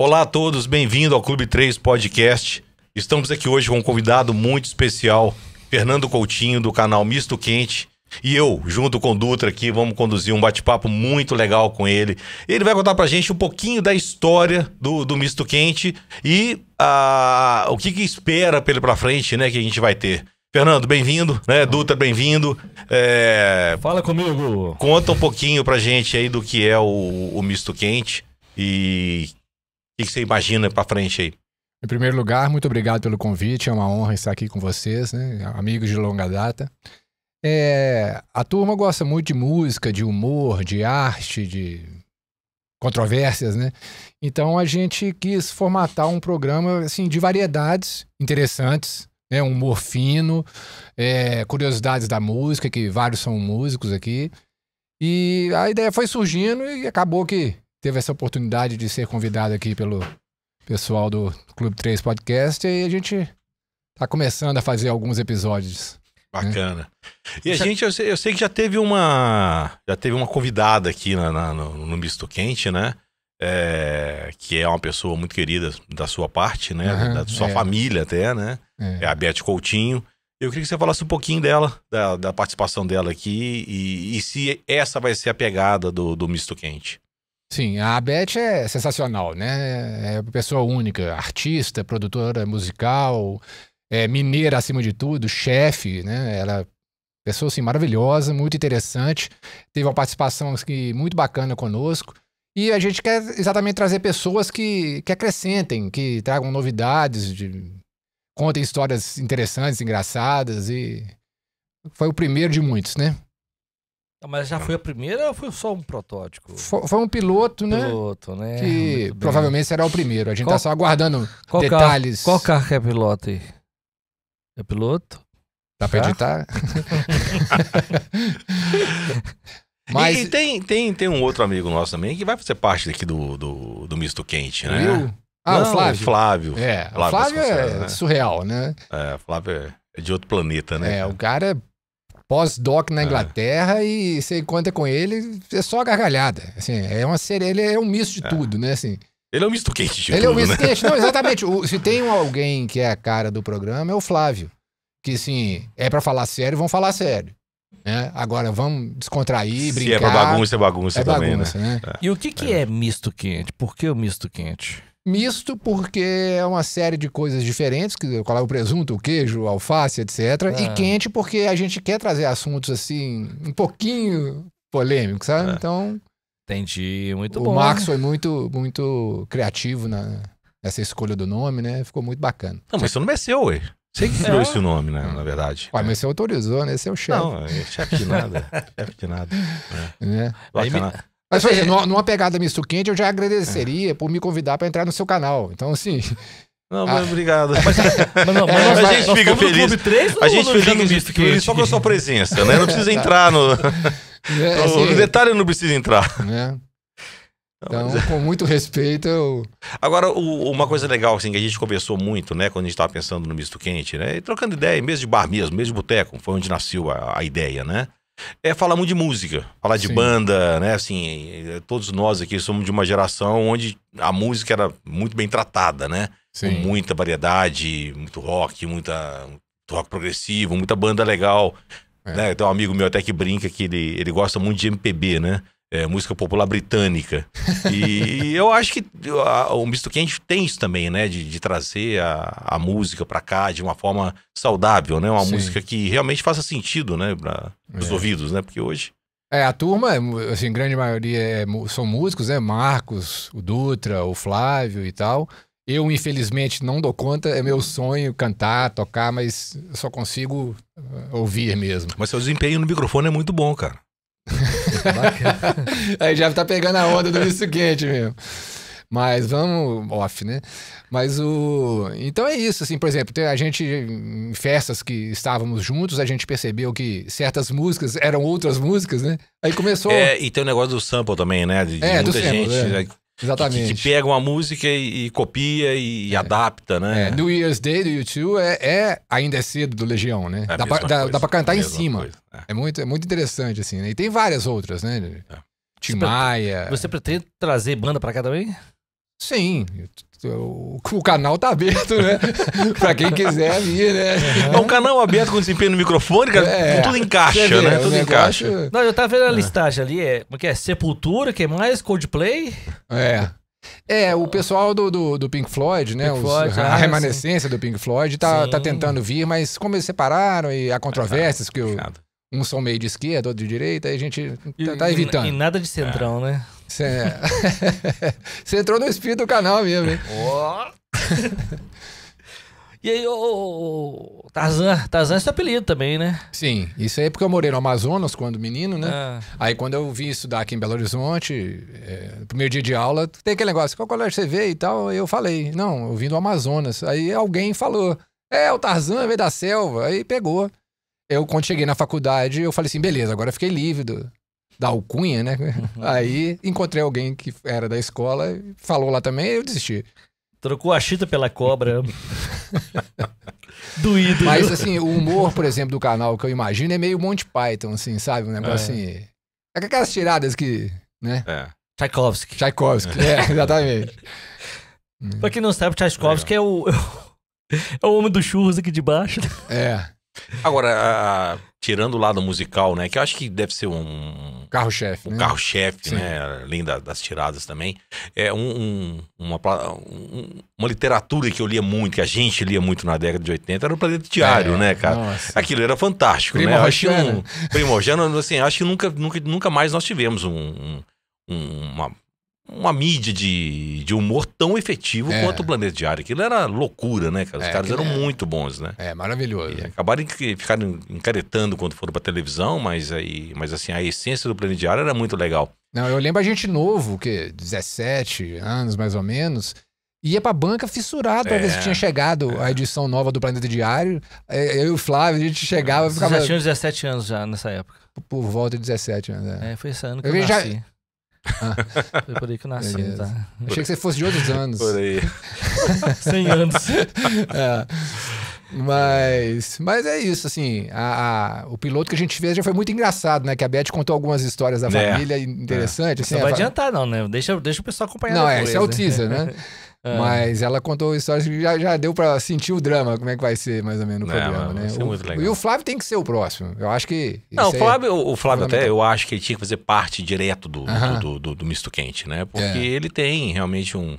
Olá a todos, bem-vindo ao Clube 3 Podcast. Estamos aqui hoje com um convidado muito especial, Fernando Coutinho, do canal Misto Quente. E eu, junto com o Dutra aqui, vamos conduzir um bate-papo muito legal com ele. Ele vai contar pra gente um pouquinho da história do, do Misto Quente e ah, o que, que espera ele pra frente, né, que a gente vai ter. Fernando, bem-vindo, né? Dutra, bem-vindo. É... Fala comigo. Conta um pouquinho pra gente aí do que é o, o Misto Quente e que você imagina para frente aí? Em primeiro lugar, muito obrigado pelo convite. É uma honra estar aqui com vocês, né? amigos de longa data. É, a turma gosta muito de música, de humor, de arte, de controvérsias, né? Então a gente quis formatar um programa assim de variedades interessantes, né? Um humor fino, é, curiosidades da música, que vários são músicos aqui. E a ideia foi surgindo e acabou que teve essa oportunidade de ser convidado aqui pelo pessoal do Clube 3 Podcast e a gente tá começando a fazer alguns episódios. Né? Bacana. Né? E a gente, eu sei, eu sei, que já teve uma. Já teve uma convidada aqui na, na, no, no Misto Quente, né? É, que é uma pessoa muito querida da sua parte, né? Uhum, da, da sua é. família até, né? É. é. a Beth Coutinho. Eu queria que você falasse um pouquinho dela, da, da participação dela aqui e, e se essa vai ser a pegada do, do Misto Quente. Sim, a Beth é sensacional, né? É uma pessoa única, artista, produtora musical, é mineira acima de tudo, chefe, né? Ela é pessoa assim maravilhosa, muito interessante, teve uma participação assim, muito bacana conosco. E a gente quer exatamente trazer pessoas que, que acrescentem, que tragam novidades, de, contem histórias interessantes, engraçadas e foi o primeiro de muitos, né? Ah, mas já ah. foi a primeira ou foi só um protótipo? Foi, foi um piloto, né? Piloto, né? Que provavelmente será o primeiro. A gente tá qual, tá só aguardando qual detalhes. Carro, qual carro é piloto aí? É piloto? Dá pra editar? Mas... E, e, tem, tem, tem um outro amigo nosso também que vai fazer parte daqui do, do, do misto quente, né? Ah, Não, o Flávio. Flávio. É, Flávio, Flávio é né? surreal, né? É, Flávio é, é de outro planeta, né? É, o cara é pós-doc na é. Inglaterra é. e você conta com ele, é só gargalhada. Assim, é uma série ele é um misto de é. tudo, né? Assim, ele é um misto quente de ele tudo, é um misto né? quente, não, exatamente. O, se tem um, alguém que é a cara do programa, é o Flávio. Que, sim é para falar sério, vão falar sério. Né? Agora, vamos descontrair, brincar. Se é pra bagunça, é bagunça é também, bagunça, né? né? É. E o que, que é. é misto quente? Por que o misto quente? Misto, porque é uma série de coisas diferentes, que eu coloco o presunto, o queijo, a alface, etc. Ah. E é. quente, porque a gente quer trazer assuntos assim, um pouquinho polêmicos, sabe? Ah. Então. Entendi, muito o bom. O Max foi muito, muito criativo na, nessa escolha do nome, né? Ficou muito bacana. Não, mas você não é seu, ué. Você que criou é. esse nome, né? Na verdade. Ué, mas você autorizou, né? Esse é o chefe. Não, é chefe de nada. É chefe de nada. É. Né? Bacana. Mas, assim, é, numa, numa pegada misto quente, eu já agradeceria é. por me convidar para entrar no seu canal. Então, assim. Não, ah. mas obrigado. Mas, mas, mas a gente fica feliz. 3, a gente fica misto quente só com a sua presença, né? Não precisa entrar no. É, assim, detalhe não precisa entrar. Né? Então, é. com muito respeito. Eu... Agora, o, uma coisa legal, assim, que a gente conversou muito, né, quando a gente estava pensando no misto quente, né? E trocando ideia, mesmo de bar mesmo, mesmo de boteco, foi onde nasceu a, a ideia, né? É falar muito de música, falar de banda, né? Assim, todos nós aqui somos de uma geração onde a música era muito bem tratada, né? Sim. Com muita variedade, muito rock, muita muito rock progressivo, muita banda legal. É. Né? Tem um amigo meu até que brinca que ele, ele gosta muito de MPB, né? é, música popular britânica. E eu acho que a, o Misto Quente tem isso também, né? De, de trazer a, a música para cá de uma forma saudável, né? Uma Sim. música que realmente faça sentido, né? Para os é. ouvidos, né? Porque hoje... É, a turma, assim, grande maioria é, são músicos, né? Marcos, o Dutra, o Flávio e tal. Eu, infelizmente, não dou conta. É meu sonho cantar, tocar, mas só consigo ah, ouvir mesmo. Mas seu desempenho no microfone é muito bom, cara. Aí já tá pegando a onda do misto quente mesmo. Mas vamos off, né? Mas o. Então é isso, assim, por exemplo, a gente, em festas que estávamos juntos, a gente percebeu que certas músicas eram outras músicas, né? Aí começou. É, e tem o negócio do sample também, né? De, é, muita gente. Sample, é. Né? Exatamente. Que, que, pega uma música e, e copia e, é. e, adapta, né? É. New Year's Day do YouTube é, é, ainda é cedo do Legião, né? É dá, pra, dá, dá pra cantar é em cima. É. é. muito, é muito interessante, assim, né? E tem várias outras, né? É. Tim Maia. Você pretende trazer banda pra cá também? Sim, o canal tá aberto, né? pra quem quiser vir, né? É um canal aberto com desempenho no microfone, cara. É, tudo encaixa, vê, né? Tudo negócio... encaixa. Não, eu tava vendo a é. listagem ali. É, como é que é? Sepultura, que mais? Coldplay? É. É, o pessoal do, do, do Pink Floyd, né? Pink Floyd, Os, ah, a remanescência sim. do Pink Floyd tá, tá tentando vir, mas como eles separaram e há controvérsias ah, que o, um são meio de esquerda, outro de direita, aí a gente tá, tá, e, tá evitando. E, e nada de centrão, é. né? Você, é. entrou no espírito do canal mesmo, hein? Oh. e aí, o oh, Tarzan, Tarzan é seu apelido também, né? Sim, isso aí é porque eu morei no Amazonas quando menino, né? Ah. Aí quando eu vim estudar aqui em Belo Horizonte, é, primeiro dia de aula, tem aquele negócio, qual colégio você veio e tal, eu falei, não, eu vim do Amazonas. Aí alguém falou, é, o Tarzan veio da selva, aí pegou. Eu, quando cheguei na faculdade, eu falei assim, beleza, agora fiquei lívido da alcunha, né? Uhum. Aí encontrei alguém que era da escola, falou lá também e eu desisti. Trocou a chita pela cobra. Doído. Mas assim, o humor, por exemplo, do canal que eu imagino é meio Monty Python, assim, sabe? Um negócio é. assim. É aquelas tiradas que. né? É. Tchaikovsky. Tchaikovsky, é, é exatamente. pra quem não sabe, Tchaikovsky é o, é o homem dos churros aqui de baixo. É. Agora, tirando o lado musical, né? Que eu acho que deve ser um. Carro-chefe. Um né? carro-chefe, né? Além da, das tiradas também. É um, um uma, um, uma literatura que eu lia muito, que a gente lia muito na década de 80, era o Planeta Diário, é, né, cara? Nossa. Aquilo era fantástico, Primo né? Acho um, Primorjano, assim, acho que nunca, nunca, nunca mais nós tivemos um, um uma uma mídia de, de humor tão efetivo é. quanto o Planeta Diário. Aquilo era loucura, né, cara? Os é, caras eram é... muito bons, né? É, maravilhoso. E acabaram que ficaram encaretando quando foram pra televisão, mas aí. Mas assim, a essência do Planeta Diário era muito legal. Não, eu lembro a gente novo, que 17 anos mais ou menos. Ia pra banca fissurado pra ver se é. tinha chegado a é. edição nova do Planeta Diário. É, eu e o Flávio, a gente chegava. Ficava... Vocês já tinham 17 anos já nessa época. Por volta de 17 anos, é. foi esse ano que eu, eu já... Ah, foi por aí que eu nasci, Beleza. tá? Eu achei que você fosse de outros anos. Por aí. 100 anos. é. Mas, mas é isso, assim. A, a, o piloto que a gente fez já foi muito engraçado, né? Que a Beth contou algumas histórias da é. família interessantes. É. Assim, não vai adiantar, não, né? Deixa, deixa o pessoal acompanhar. Não, é, depois, é, esse é o né? teaser, né? É. Mas ela contou histórias que já, já deu para sentir o drama, como é que vai ser mais ou menos no não, é, programa, não, né? O, e o Flávio tem que ser o próximo. Eu acho que. Não, o Flávio, o Flávio até eu acho que ele tinha que fazer parte direto do, uh -huh. do, do, do, misto quente, né? Porque é. ele tem realmente um.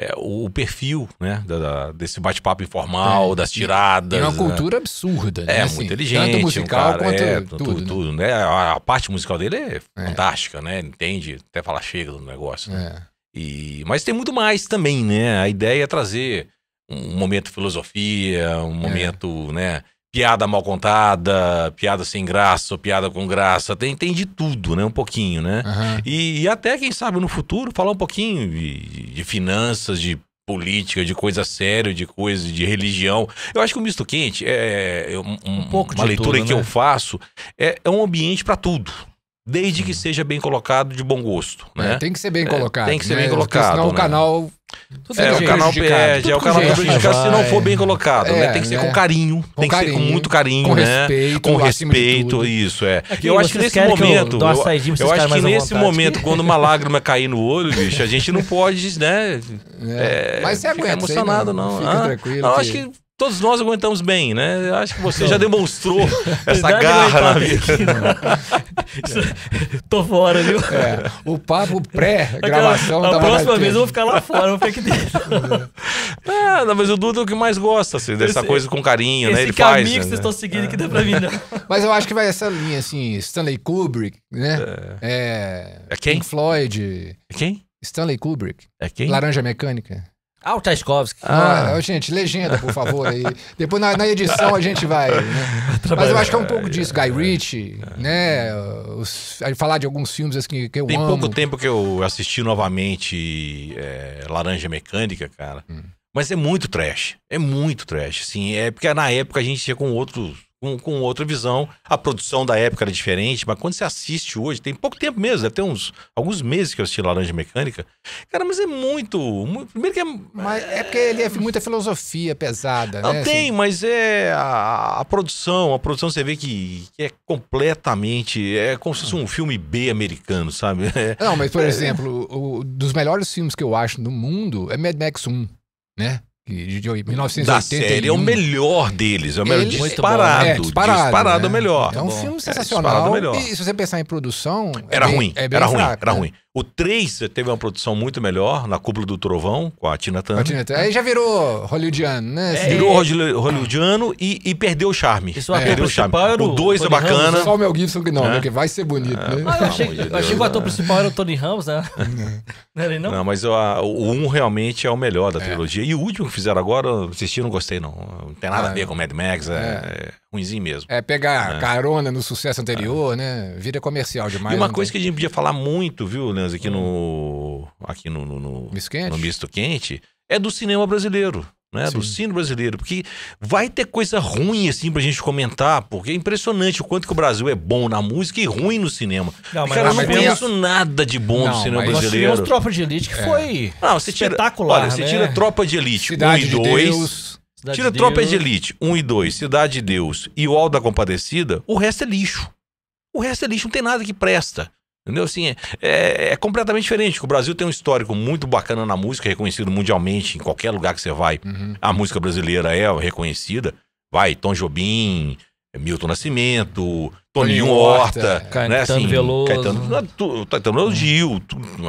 É, o, perfil, né? Da, da, desse bate-papo informal, é, das tiradas. Tem uma né? cultura né? absurda, né? É, assim, muito inteligente. Tanto musical um cara, quanto tudo, tudo, né? tudo né? A, a, parte musical dele é fantástica, né? entende, até falar chega do negócio. Né? É. E, mas tem muito mais também, né? A ideia é trazer um momento filosofia, um é. momento, é. né? Piada mal contada, piada sem graça, piada com graça, tem, tem de tudo, né? Um pouquinho, né? Uhum. E, e, até, quem sabe, no futuro, falar um pouquinho de, de finanças, de política, de coisa séria, de coisa de religião. Eu acho que o misto quente é, é um, um pouco uma leitura tudo, né? que eu né? faço é, é um ambiente para tudo, desde que uhum. seja bem colocado de bom gosto, é, né? É, tem que ser bem é, colocado. Tem que ser né? bem colocado. Senão né? o canal é, o canal perde, é o canal prejudicado se não for bem colocado, né? é, né? Tem que ser né? com carinho, com tem que carinho, ser com muito carinho, com né? Respeito, com respeito, isso é. Aqui, é eu acho que nesse momento, que eu, saidinha, eu acho que nesse momento, quando uma lágrima cair no olho, bicho, a gente não pode, né? É, é, mas você aguenta emocionado não, não. Fica ah, tranquilo. Não, que... acho que todos nós aguentamos bem, né? Eu acho que você já demonstrou essa garra na vida. Aqui, Tô fora, viu? É, o papo pré-gravação da próxima vez eu vou ficar lá fora, eu vou ficar aqui dentro. É, não, mas o Duda é o que mais gosta, assim, dessa esse, coisa com carinho, né? Ele é faz. Esse amigo que né? vocês estão seguindo é. que dá pra é. mim, né? Mas eu acho que vai essa linha, assim, Stanley Kubrick, né? É. é... é quem? Pink Floyd. É quem? Stanley Kubrick. É quem? Laranja Mecânica. Ah, o Tchaikovsky. Ah, ah, é, gente, legenda, por favor. Aí. Depois na, na, edição a gente vai. Né? Mas eu acho que é um pouco é, disso. É, Guy Ritchie, né? Os, falar de alguns filmes assim, que eu Tem amo. Tem pouco tempo que eu assisti novamente é, Laranja Mecânica, cara. Hum. Mas é muito trash. É muito trash. Assim, é porque na época a gente tinha com outros com, com outra visão. A produção da época era diferente, mas quando você assiste hoje, tem pouco tempo mesmo, até uns alguns meses que eu assisti Laranja Mecânica. Cara, mas é muito. muito primeiro que é. Mas é porque ele é, é muita filosofia pesada, Não, né? Tem, assim. mas é a, a, produção. A produção você vê que, que é completamente. É como se fosse um filme B americano, sabe? É, Não, mas por é, é. exemplo, o, dos melhores filmes que eu acho no mundo é Mad Max 1, né? de Da série é o melhor deles, é o melhor Ele, disparado, é, disparado. disparado né? é o melhor. É um filme é, é sensacional. É, e se você pensar em produção. É era bem, ruim, é era fraco, ruim, né? era ruim. Né? O 3 teve uma produção muito melhor, na Cúpula do Trovão, com a Tina Turner. A Tina Turner. Aí já virou hollywoodiano, né? É, assim. virou hollywoodiano e, e, perdeu o charme. Isso é. perdeu o charme. O 2 é bacana. Ramos. Né? Só o Mel Gibson que não, né? é? vai ser bonito, é. né? Ah, eu achei, eu achei que o ator principal era o Tony Ramos, né? Não, não, mas a, o 1 um realmente é o melhor da é. trilogia. E o último que fizeram agora, assisti, não gostei não. Não tem nada a é. ver com Mad Max, é... é ruimzinho mesmo. É, pegar né? carona no sucesso anterior, ah. né? Vira é comercial demais. E uma né? coisa tem... que a gente podia falar muito, viu, Leandro, aqui hum. no. Aqui no, no, no, misto quente. no misto quente, é do cinema brasileiro. Né, do cinema brasileiro, porque vai ter coisa ruim assim pra gente comentar, porque é impressionante o quanto que o Brasil é bom na música e ruim no cinema. Não, mas, Cara, eu não conheço nada de bom não, do cinema mas brasileiro. Nós tivemos Tropa de Elite que é. foi não, você tira, Olha, né? você tira né? Tropa de Elite Cidade e 2, de Cidade Tira de Tropas de Elite 1 e 2, Cidade de Deus e o alda da Compadecida, o resto é lixo. O resto é lixo, não tem nada que presta. Entendeu? Assim, é, é, é, completamente diferente. O Brasil tem um histórico muito bacana na música, reconhecido mundialmente, em qualquer lugar que você vai. Uhum. A música brasileira é reconhecida. Vai, Tom Jobim, Milton Nascimento, Toninho Horta, Horta né, assim, Caetano Veloso. Caetano, é Caetano Veloso, Gil.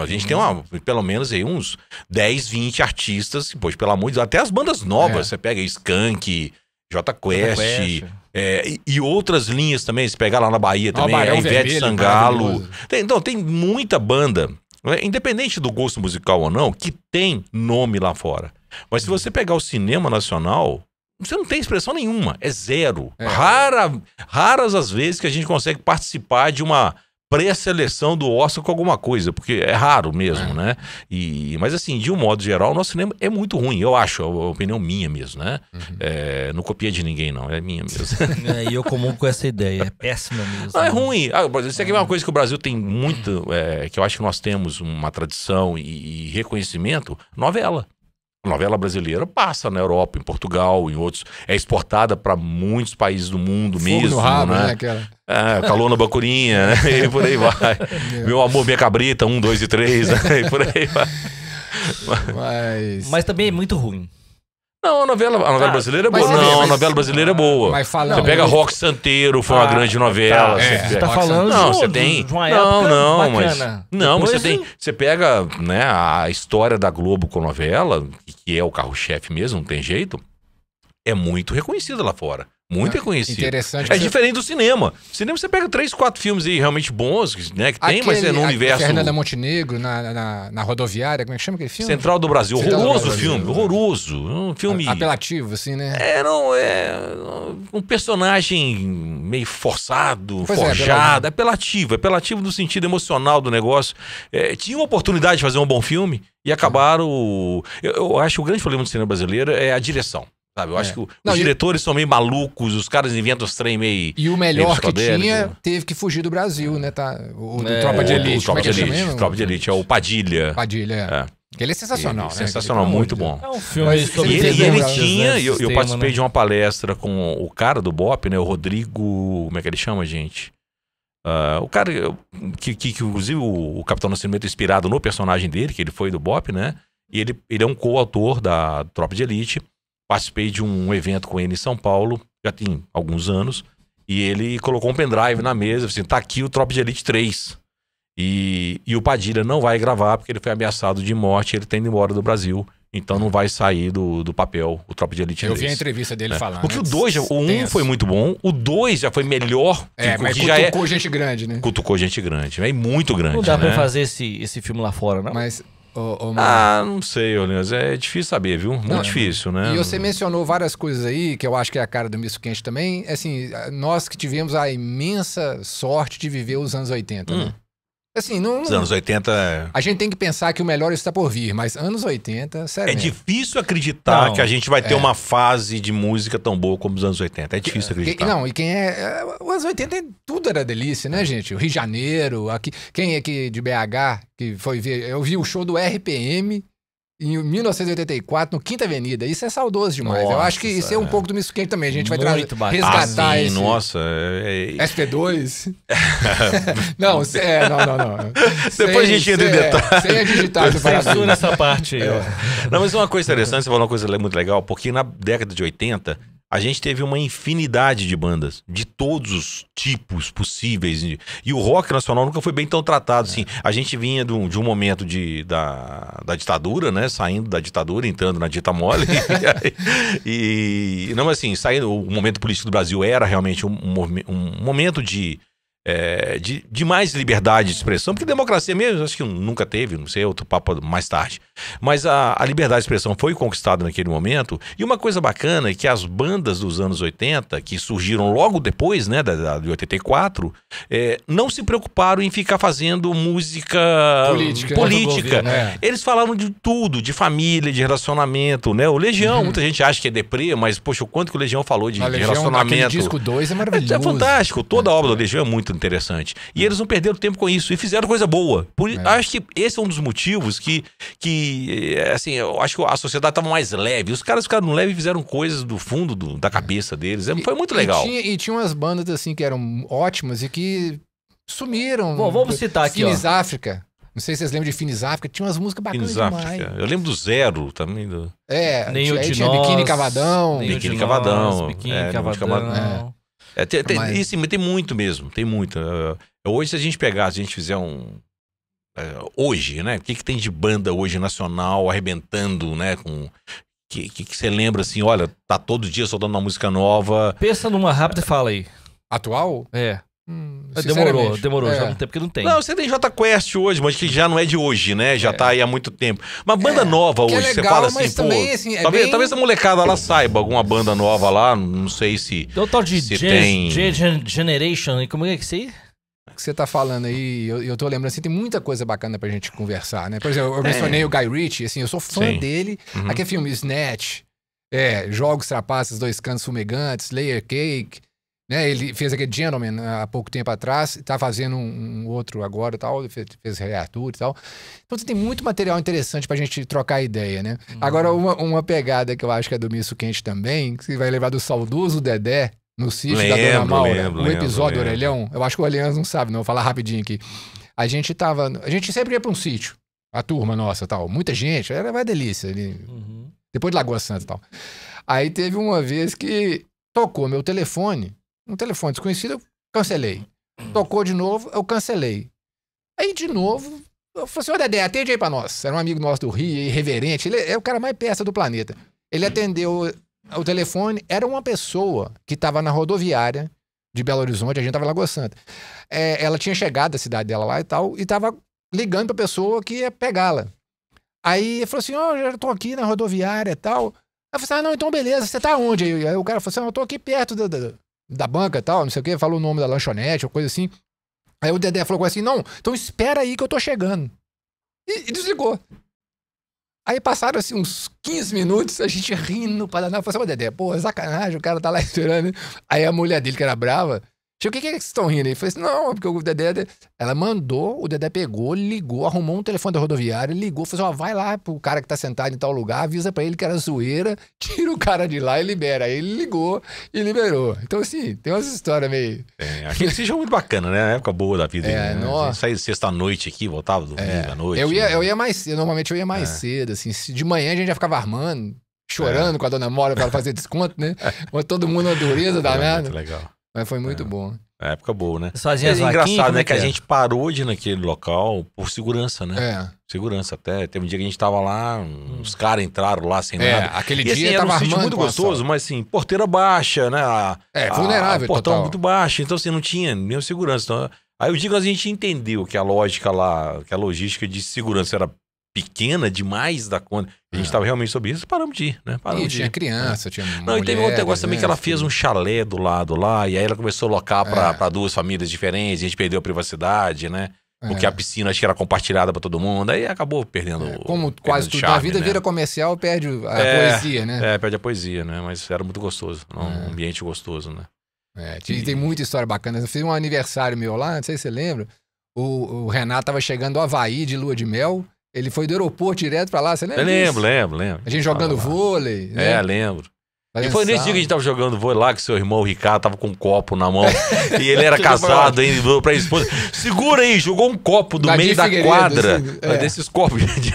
a gente tem uma, pelo menos aí uns 10, 20 artistas, pois, pelo amor de Deus, até as bandas novas, é. você pega Skank, J Quest, J Quest. É, e, e, outras linhas também, se pegar lá na Bahia também, Ivete Vermelho, Sangalo. Tem, então, tem muita banda, né, independente do gosto musical ou não, que tem nome lá fora. Mas se uhum. você pegar o cinema nacional, você não tem expressão nenhuma, é zero. É. Rara, raras as vezes que a gente consegue participar de uma pré-seleção do Oscar com alguma coisa, porque é raro mesmo, é. né? E, mas assim, de um modo geral, o nosso cinema é muito ruim, eu acho, é a opinião minha mesmo, né? Uhum. É, não copia de ninguém, não, é minha mesmo. É, e eu comum com essa ideia, é péssima mesmo. Não, é né? ruim. Ah, isso aqui é uma uhum. coisa que o Brasil tem muito, é, que eu acho que nós temos uma tradição e, e reconhecimento, novela. A novela brasileira passa na Europa, em Portugal, em outros. É exportada para muitos países do mundo Fogo mesmo. No rabo, né? né É, calor na bacurinha, né? E por aí vai. Meu. Meu amor, minha cabrita, um, dois e três, né? E por aí vai. Mas... Mas também é muito ruim. Não, a novela, a novela ah, brasileira é boa. Não, mas, a novela brasileira é boa. Mas você pega Rock Santeiro, foi ah, uma grande novela. Tá, é, tá você tá falando não, você tem, de uma época Não, não, bacana. mas. Não, Depois, você tem. Você pega né, a história da Globo com novela, que é o carro-chefe mesmo, não tem jeito. É muito reconhecida lá fora. Muito é né? conhecido. Interessante. É diferente do cinema. Cinema você pega três, quatro filmes aí realmente bons, né? Que tem, aquele, mas é no universo. Fernanda Montenegro, na, na, na, rodoviária, como é que chama aquele filme? Central do Brasil. Central horroroso do Brasil. filme, horroroso. É um filme. Apelativo, assim, né? era é, um É. Um personagem meio forçado, pois é, forjado. É, apelativo. Apelativo no sentido emocional do negócio. É, tinha uma oportunidade de fazer um bom filme e acabaram. Eu, eu acho que o grande problema do cinema brasileiro é a direção. Sabe, eu é. acho que os não, diretores e... são meio malucos, os caras inventam os trem meio. E o melhor que tinha teve que fugir do Brasil, né? Tá? O, é, Tropa de Elite. O, Tropa, é de Elite Tropa de Elite, é o Padilha. Padilha, é. é. Ele é sensacional, ele, né? É sensacional, ele, muito bom. É um filme Mas, sobre e ele, ele tinha, eu, eu né? participei né? de uma palestra com o cara do Bop, né? O Rodrigo. Como é que ele chama, gente? Uh, o cara que, que, que inclusive, o, o Capitão Nascimento é inspirado no personagem dele, que ele foi do Bop, né? E ele, ele é um coautor da Tropa de Elite. Participei de um evento com ele em São Paulo, já tem alguns anos, e ele colocou um pendrive na mesa, assim, tá aqui o Trope de Elite 3. E, e o Padilha não vai gravar porque ele foi ameaçado de morte, ele tem ido embora do Brasil. Então não vai sair do, do papel o Tropa de Elite Eu 3. vi a entrevista dele é. falando. Porque o 2, o 1 um foi muito bom, o 2 já foi melhor. É, que, mas que cutucou já é, gente grande, né? Cutucou gente grande, é muito grande. Não dá né? pra fazer esse, esse filme lá fora, não. Mas Oh, oh, ah, não sei, Orleans. É difícil saber, viu? Muito não, difícil, né? E você mencionou várias coisas aí, que eu acho que é a cara do Misto Quente também. É assim, nós que tivemos a imensa sorte de viver os anos 80, né? hum. né? Assim, não, Os anos 80. É a gente tem que pensar que o melhor está por vir, mas anos 80, sério. É difícil acreditar não, que a gente vai ter é. uma fase de música tão boa como os anos 80. É difícil é, acreditar. Não, e quem é. é os anos 80 tudo era delícia, né, gente? O Rio de Janeiro, aqui. Quem é que de BH que foi ver. Eu vi o show do RPM em 1984, no Quinta Avenida. Isso é saudoso demais. Nossa, eu acho que isso é, um é. pouco do misto quente também. A gente vai Muito trazer, resgatar ah, esse... Nossa, é... é. SP2. não, é, não, não, não. Depois sem, a gente entra em é, detalhe. Sem a digital. Censura essa parte aí. É. Não, mas uma coisa interessante, você falou uma coisa muito legal, porque na década de 80 a gente teve uma infinidade de bandas, de todos os tipos possíveis. E o rock nacional nunca foi bem tão tratado. Assim. É. A gente vinha de um, de um momento de, da, da ditadura, né? Saindo da ditadura, entrando na dita mole. e, e, não, assim, saindo, o momento político do Brasil era realmente um, um, um momento de é, de, de, mais liberdade de expressão, porque democracia mesmo, acho que nunca teve, não sei, outro papo mais tarde. Mas a, a, liberdade de expressão foi conquistada naquele momento. E uma coisa bacana é que as bandas dos anos 80, que surgiram logo depois, né, da, da de 84, é, não se preocuparam em ficar fazendo música política. Né, política. Né? Eles falaram de tudo, de família, de relacionamento, né? O Legião, uhum. muita gente acha que é deprê, mas, poxa, o quanto que o Legião falou de, Legião, de relacionamento. O disco 2 é, é, é maravilhoso. É, é fantástico, toda a é. obra do Legião é muito muito interessante. E eles não perderam tempo com isso e fizeram coisa boa. Por, é. Acho que esse é um dos motivos que, que eh, assim, eu acho que a sociedade estava mais leve. Os caras ficaram leve e fizeram coisas do fundo do, da cabeça deles. E, é, Foi muito legal. E tinha, e tinha umas bandas assim que eram ótimas e que sumiram. Bom, vamos citar aqui. Finis África. Não sei se vocês lembram de Finis África, tinha umas músicas bacanas África. Eu lembro do Zero também. Do... É, nem aí o de tinha nós, Biquíni Cavadão. É, Biquíni Cavadão. Biquíni é, Cavadão. É. É, tem, tem, mas... Isso, tem muito mesmo, tem muito. É, é, hoje, se a gente pegar, se a gente fizer um. É, hoje, né? O que, que tem de banda hoje nacional arrebentando, né? Com, que, que, que, você lembra assim, olha, tá todo dia soltando uma música nova. Pensa numa rápida e fala aí. Atual? É. Hum, ah, demorou, demorou. É. Já não tem, porque não tem. Não, você tem J Quest hoje, mas que já não é de hoje, né? Já é. tá aí há muito tempo. Uma banda é. nova é hoje, assim, assim, é legal, você fala assim, pô. Também, assim, talvez, bem... talvez a molecada lá saiba alguma banda nova lá, não sei se. Então, tal de se tem... Generation, como é que você. Que você tá falando aí, eu, eu tô lembrando assim, tem muita coisa bacana pra gente conversar, né? Por exemplo, eu mencionei o Guy Ritchie, assim, eu sou fã Sim. dele. Uhum. Aquele é filme Snatch, é, Jogos Trapaças, Dois Cantos Fumegantes, Layer Cake. Né? Ele fez aquele Gentleman né, há pouco tempo atrás, está fazendo um, outro agora tal, fez, Rei reatura e tal. Então tem muito material interessante para a gente trocar ideia, né? Uhum. Agora, uma, uma pegada que eu acho que é do Misso Quente também, que vai levar do saudoso Dedé no sítio lembro, da Dona Maura, lembro, um episódio lembro, do Orelhão. Eu acho que o Orleans não sabe, não, vou falar rapidinho aqui. A gente tava. A gente sempre ia para um sítio, a turma nossa tal, muita gente, era uma delícia ali. Uhum. Depois de Lagoa Santa e tal. Aí teve uma vez que tocou meu telefone um telefone desconhecido, eu cancelei. Tocou de novo, eu cancelei. Aí, de novo, eu falei assim, ô Dedé, atende aí pra nós. Era um amigo nosso do Rio, irreverente. Ele é o cara mais peça do planeta. Ele atendeu o telefone, era uma pessoa que estava na rodoviária de Belo Horizonte, a gente tava em Lagoa Santa. É, ela tinha chegado da cidade dela lá e tal, e tava ligando pra pessoa que ia pegá-la. Aí ele falou assim, ó, oh, já tô aqui na rodoviária e tal. Ela falou assim, ah, não, então beleza, você tá onde? Aí o cara falou assim, eu tô aqui perto da, da, da banca e tal, não sei o que, fala o nome da lanchonete ou coisa assim. Aí o Dedé falou assim: não, então espera aí que eu tô chegando. E, e desligou. Aí passaram assim uns 15 minutos, a gente rindo para danar. Falei assim, Dedé, pô, sacanagem, o cara tá lá esperando. Aí a mulher dele, que era brava, Tio, o que, que é que vocês estão rindo? Ele falou assim: não, é porque o Dedé. Ela mandou, o Dedé pegou, ligou, arrumou um telefone da rodoviária, ligou, falou assim: ó, vai lá pro cara que tá sentado em tal lugar, avisa pra ele que era zoeira, tira o cara de lá e libera. Aí ele ligou e liberou. Então, assim, tem umas histórias meio. É, aquele sítio é muito bacana, né? É a época boa da vida. É, né? nossa. Saía sexta-noite aqui, voltava domingo é. à noite. Eu ia, né? eu ia mais cedo, normalmente eu ia mais é. cedo, assim. De manhã a gente já ficava armando, chorando é. com a dona Mora pra fazer desconto, né? Mas todo mundo na dureza é, da merda. Muito legal. Mas foi muito é. bom. Né? É época boa, né? Sozinha, né, é engraçado, né? Que, é? a gente parou de ir naquele local por segurança, né? É. Segurança até. Teve um dia que a gente tava lá, uns caras entraram lá sem é, nada. Aquele e, assim, dia tava um armando muito gostoso, mas assim, porteira baixa, né? A, é, vulnerável. A, a portão total. muito baixo, então assim, não tinha nenhuma segurança. Então, aí o dia a gente entendeu que a lógica lá, que a logística de segurança era pequena demais da conta. A gente estava é. realmente sobre isso, paramos de ir, né? Paramos e de tinha ir. criança, tinha Não, e teve um negócio também que ela fez um chalé do lado lá, e aí ela começou a locar para é. duas famílias diferentes, a gente perdeu a privacidade, né? Porque é. a piscina acho que era compartilhada para todo mundo, aí acabou perdendo. É, como perdendo quase tudo charme, na vida né? vira comercial, perde a é, poesia, né? É, perde a poesia, né? Mas era muito gostoso, um é. ambiente gostoso, né? É, e... tem muita história bacana. Eu fiz um aniversário meu lá, não sei se você lembra. O, o Renato tava chegando do Havaí de lua de mel. Ele foi do aeroporto direto pra lá, você lembra? Eu lembro, disso? lembro, lembro. A gente jogando vôlei. Né? É, lembro. e foi nesse dia que a gente tava jogando vôlei lá, que seu irmão Ricardo tava com um copo na mão. e ele era casado, hein? Falou pra esposa: segura aí, jogou um copo do da meio da quadra. Assim, é. Desses copos, gente.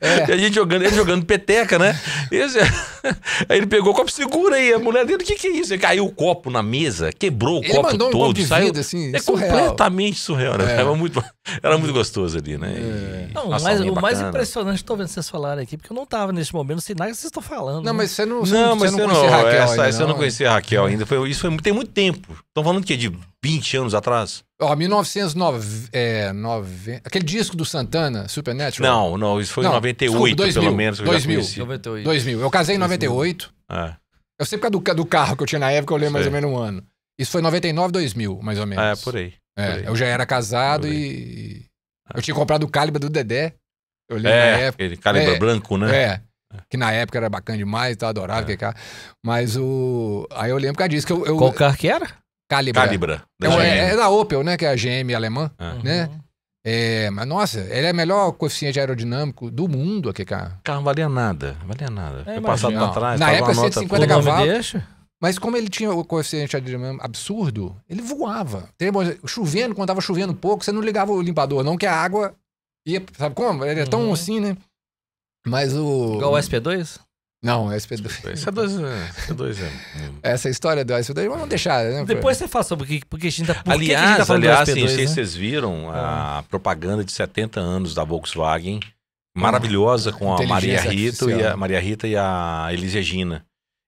É. E a gente jogando, ele jogando peteca, né? Esse, é- aí ele pegou o copo, segura aí. A mulher dele, o que, que é isso? Ele caiu o copo na mesa, quebrou o ele copo todo. Um copo saiu, vida, assim, é surreal. completamente surreal, né? É. Era, muito, era muito gostoso ali, né? É. não, nossa, mas, o bacana. mais impressionante, estou vendo vocês falarem aqui, porque eu não estava nesse momento, sem nada que vocês estão falando. Não, né? mas você não, não, mas você não, conhecia a Raquel. Essa, ainda, essa não. eu não conhecia a Raquel ainda. Foi, isso foi, tem muito tempo. Estão falando que de 20 anos atrás? Ó, oh, 1909. É, Aquele disco do Santana, Supernatural? Não, não, isso foi em 98, 2000, pelo menos. 2000, 98. 2000. Eu casei em 98. É. Eu sei por causa é do, é do carro que eu tinha na época, eu lembro sei. mais ou menos um ano. Isso foi 99, 2000, mais ou menos. É, por aí. É, por aí. Eu já era casado e. Eu tinha comprado o Calibre do Dedé. Eu lembro é, na época. Aquele Calibre é, branco, né? É. Que na época era bacana demais, eu adorava é. aquele carro. Mas o. Aí eu lembro que ela disse que eu. eu... Qual carro que era? Calibra. Calibra é, é, é, da Opel, né? Que é a GM alemã, ah. né? Uhum. É, mas nossa, ele é o melhor coeficiente aerodinâmico do mundo aqui, cara. Carro valia nada, valia nada. É, passado pra trás, Na época, 150 cavalos. Mas como ele tinha o coeficiente aerodinâmico absurdo, ele voava. Chovendo, quando tava chovendo pouco, você não ligava o limpador, não, que a água ia. Sabe como? Ele é tão uhum. assim, né? Mas o. Igual o SP2? Não, SP2. SP2, SP2 Essa é história do SP2, vamos deixar. Né? Depois você fala sobre porque, porque tá- a gente tá, aliás, que falando aliás, SP2, né? vocês viram a ah. propaganda de 70 anos da Volkswagen, maravilhosa com a Maria Rita e a Maria Rita e a Elisa Gina.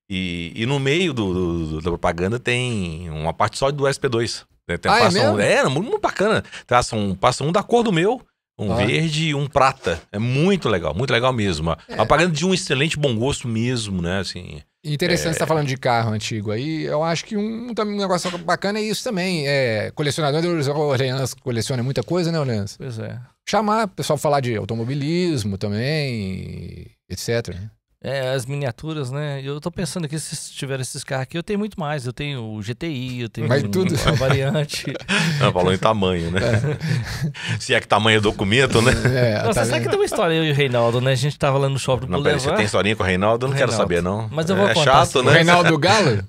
E, e no meio do, do, da propaganda tem uma parte só do SP2. Né? Tem, ah, é, mesmo? Um, é, muito, bacana. Passa um, passa um da cor do meu um ah. verde e um prata. É muito legal, muito legal mesmo. É. Apagando de um excelente bom gosto mesmo, né? Assim, Interessante é... você tá falando de carro antigo aí. Eu acho que um, um negócio bacana é isso também. É, colecionador de Orleans coleciona muita coisa, né, Orleans? Pois é. Chamar o pessoal falar de automobilismo também, etc. É, as miniaturas, né? Eu tô pensando aqui, se tiver esses carros aqui, eu tenho muito mais. Eu tenho o GTI, eu tenho Mas um, tudo. a variante. Não, falou em tamanho, né? É. se é que tamanho é documento, né? É, Nossa, tá sabe que tem uma história eu e o Reinaldo, né? A gente tava lá no shopping não, do peraí, Você tem historinha com o Reinaldo? Eu não Reinaldo. quero saber, não. Mas eu vou é contar. chato, assim. né? O Reinaldo Galo?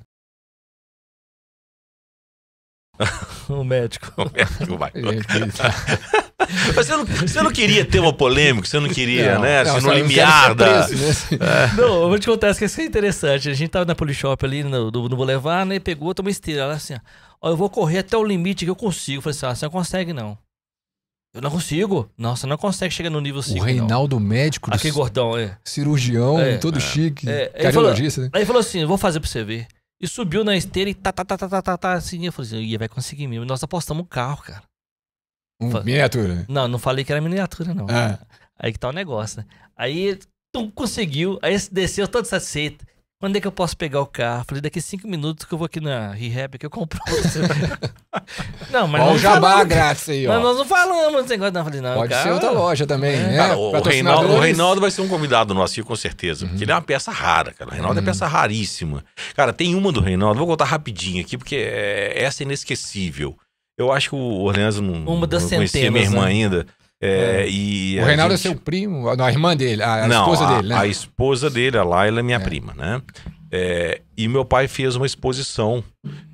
o médico. O médico vai. Mas você não, você não queria ter uma polêmica, você não queria, não, né? Não, assim, no limiar da. né? é. Não, eu vou te contar, é isso que é interessante. A gente tava na Polishop ali no, no, no Boulevard, né? Pegou, tomou esteira. Ela assim, ó, eu vou correr até o limite que eu consigo. Eu falei assim, ah, você não consegue, não. Eu não consigo. Nossa, não consegue chegar no nível 5. O Reinaldo não. médico. Aquele gordão, é. Cirurgião, é, todo é, chique. É, cardiologista, né? Aí falou assim: vou fazer pra você ver. E subiu na esteira e tá, tá, tá, tá, tá, tá, tá assim. Eu falei assim: ia, vai conseguir mesmo. Nós apostamos o um carro, cara. Um miniatura? Não, não falei que era miniatura, não. Ah. Aí que tá o negócio, né? Aí, tu conseguiu. Aí desceu todo satisfeito. Quando é que eu posso pegar o carro? Falei, daqui cinco minutos que eu vou aqui na Rehab que eu compro. não, mas. Olha o jabá graça aí, ó. Mas nós não falamos desse negócio, não. Falei, não. Pode cara, ser outra loja também, é. né? Cara, o, o, Reinaldo, o, Reinaldo, vai ser um convidado nosso aqui, com certeza. Uhum. Porque ele é uma peça rara, cara. O Reinaldo é uhum. é peça raríssima. Cara, tem uma do Reinaldo, vou contar rapidinho aqui, porque é, essa é inesquecível. Eu acho que o Orleans não, Uma das não conhecia minha irmã né? ainda. É, é. E o Reinaldo é gente... é seu primo, a irmã dele, a, a não, esposa a, dele, né? A esposa dele, a Laila, é minha é. prima, né? É, e meu pai fez uma exposição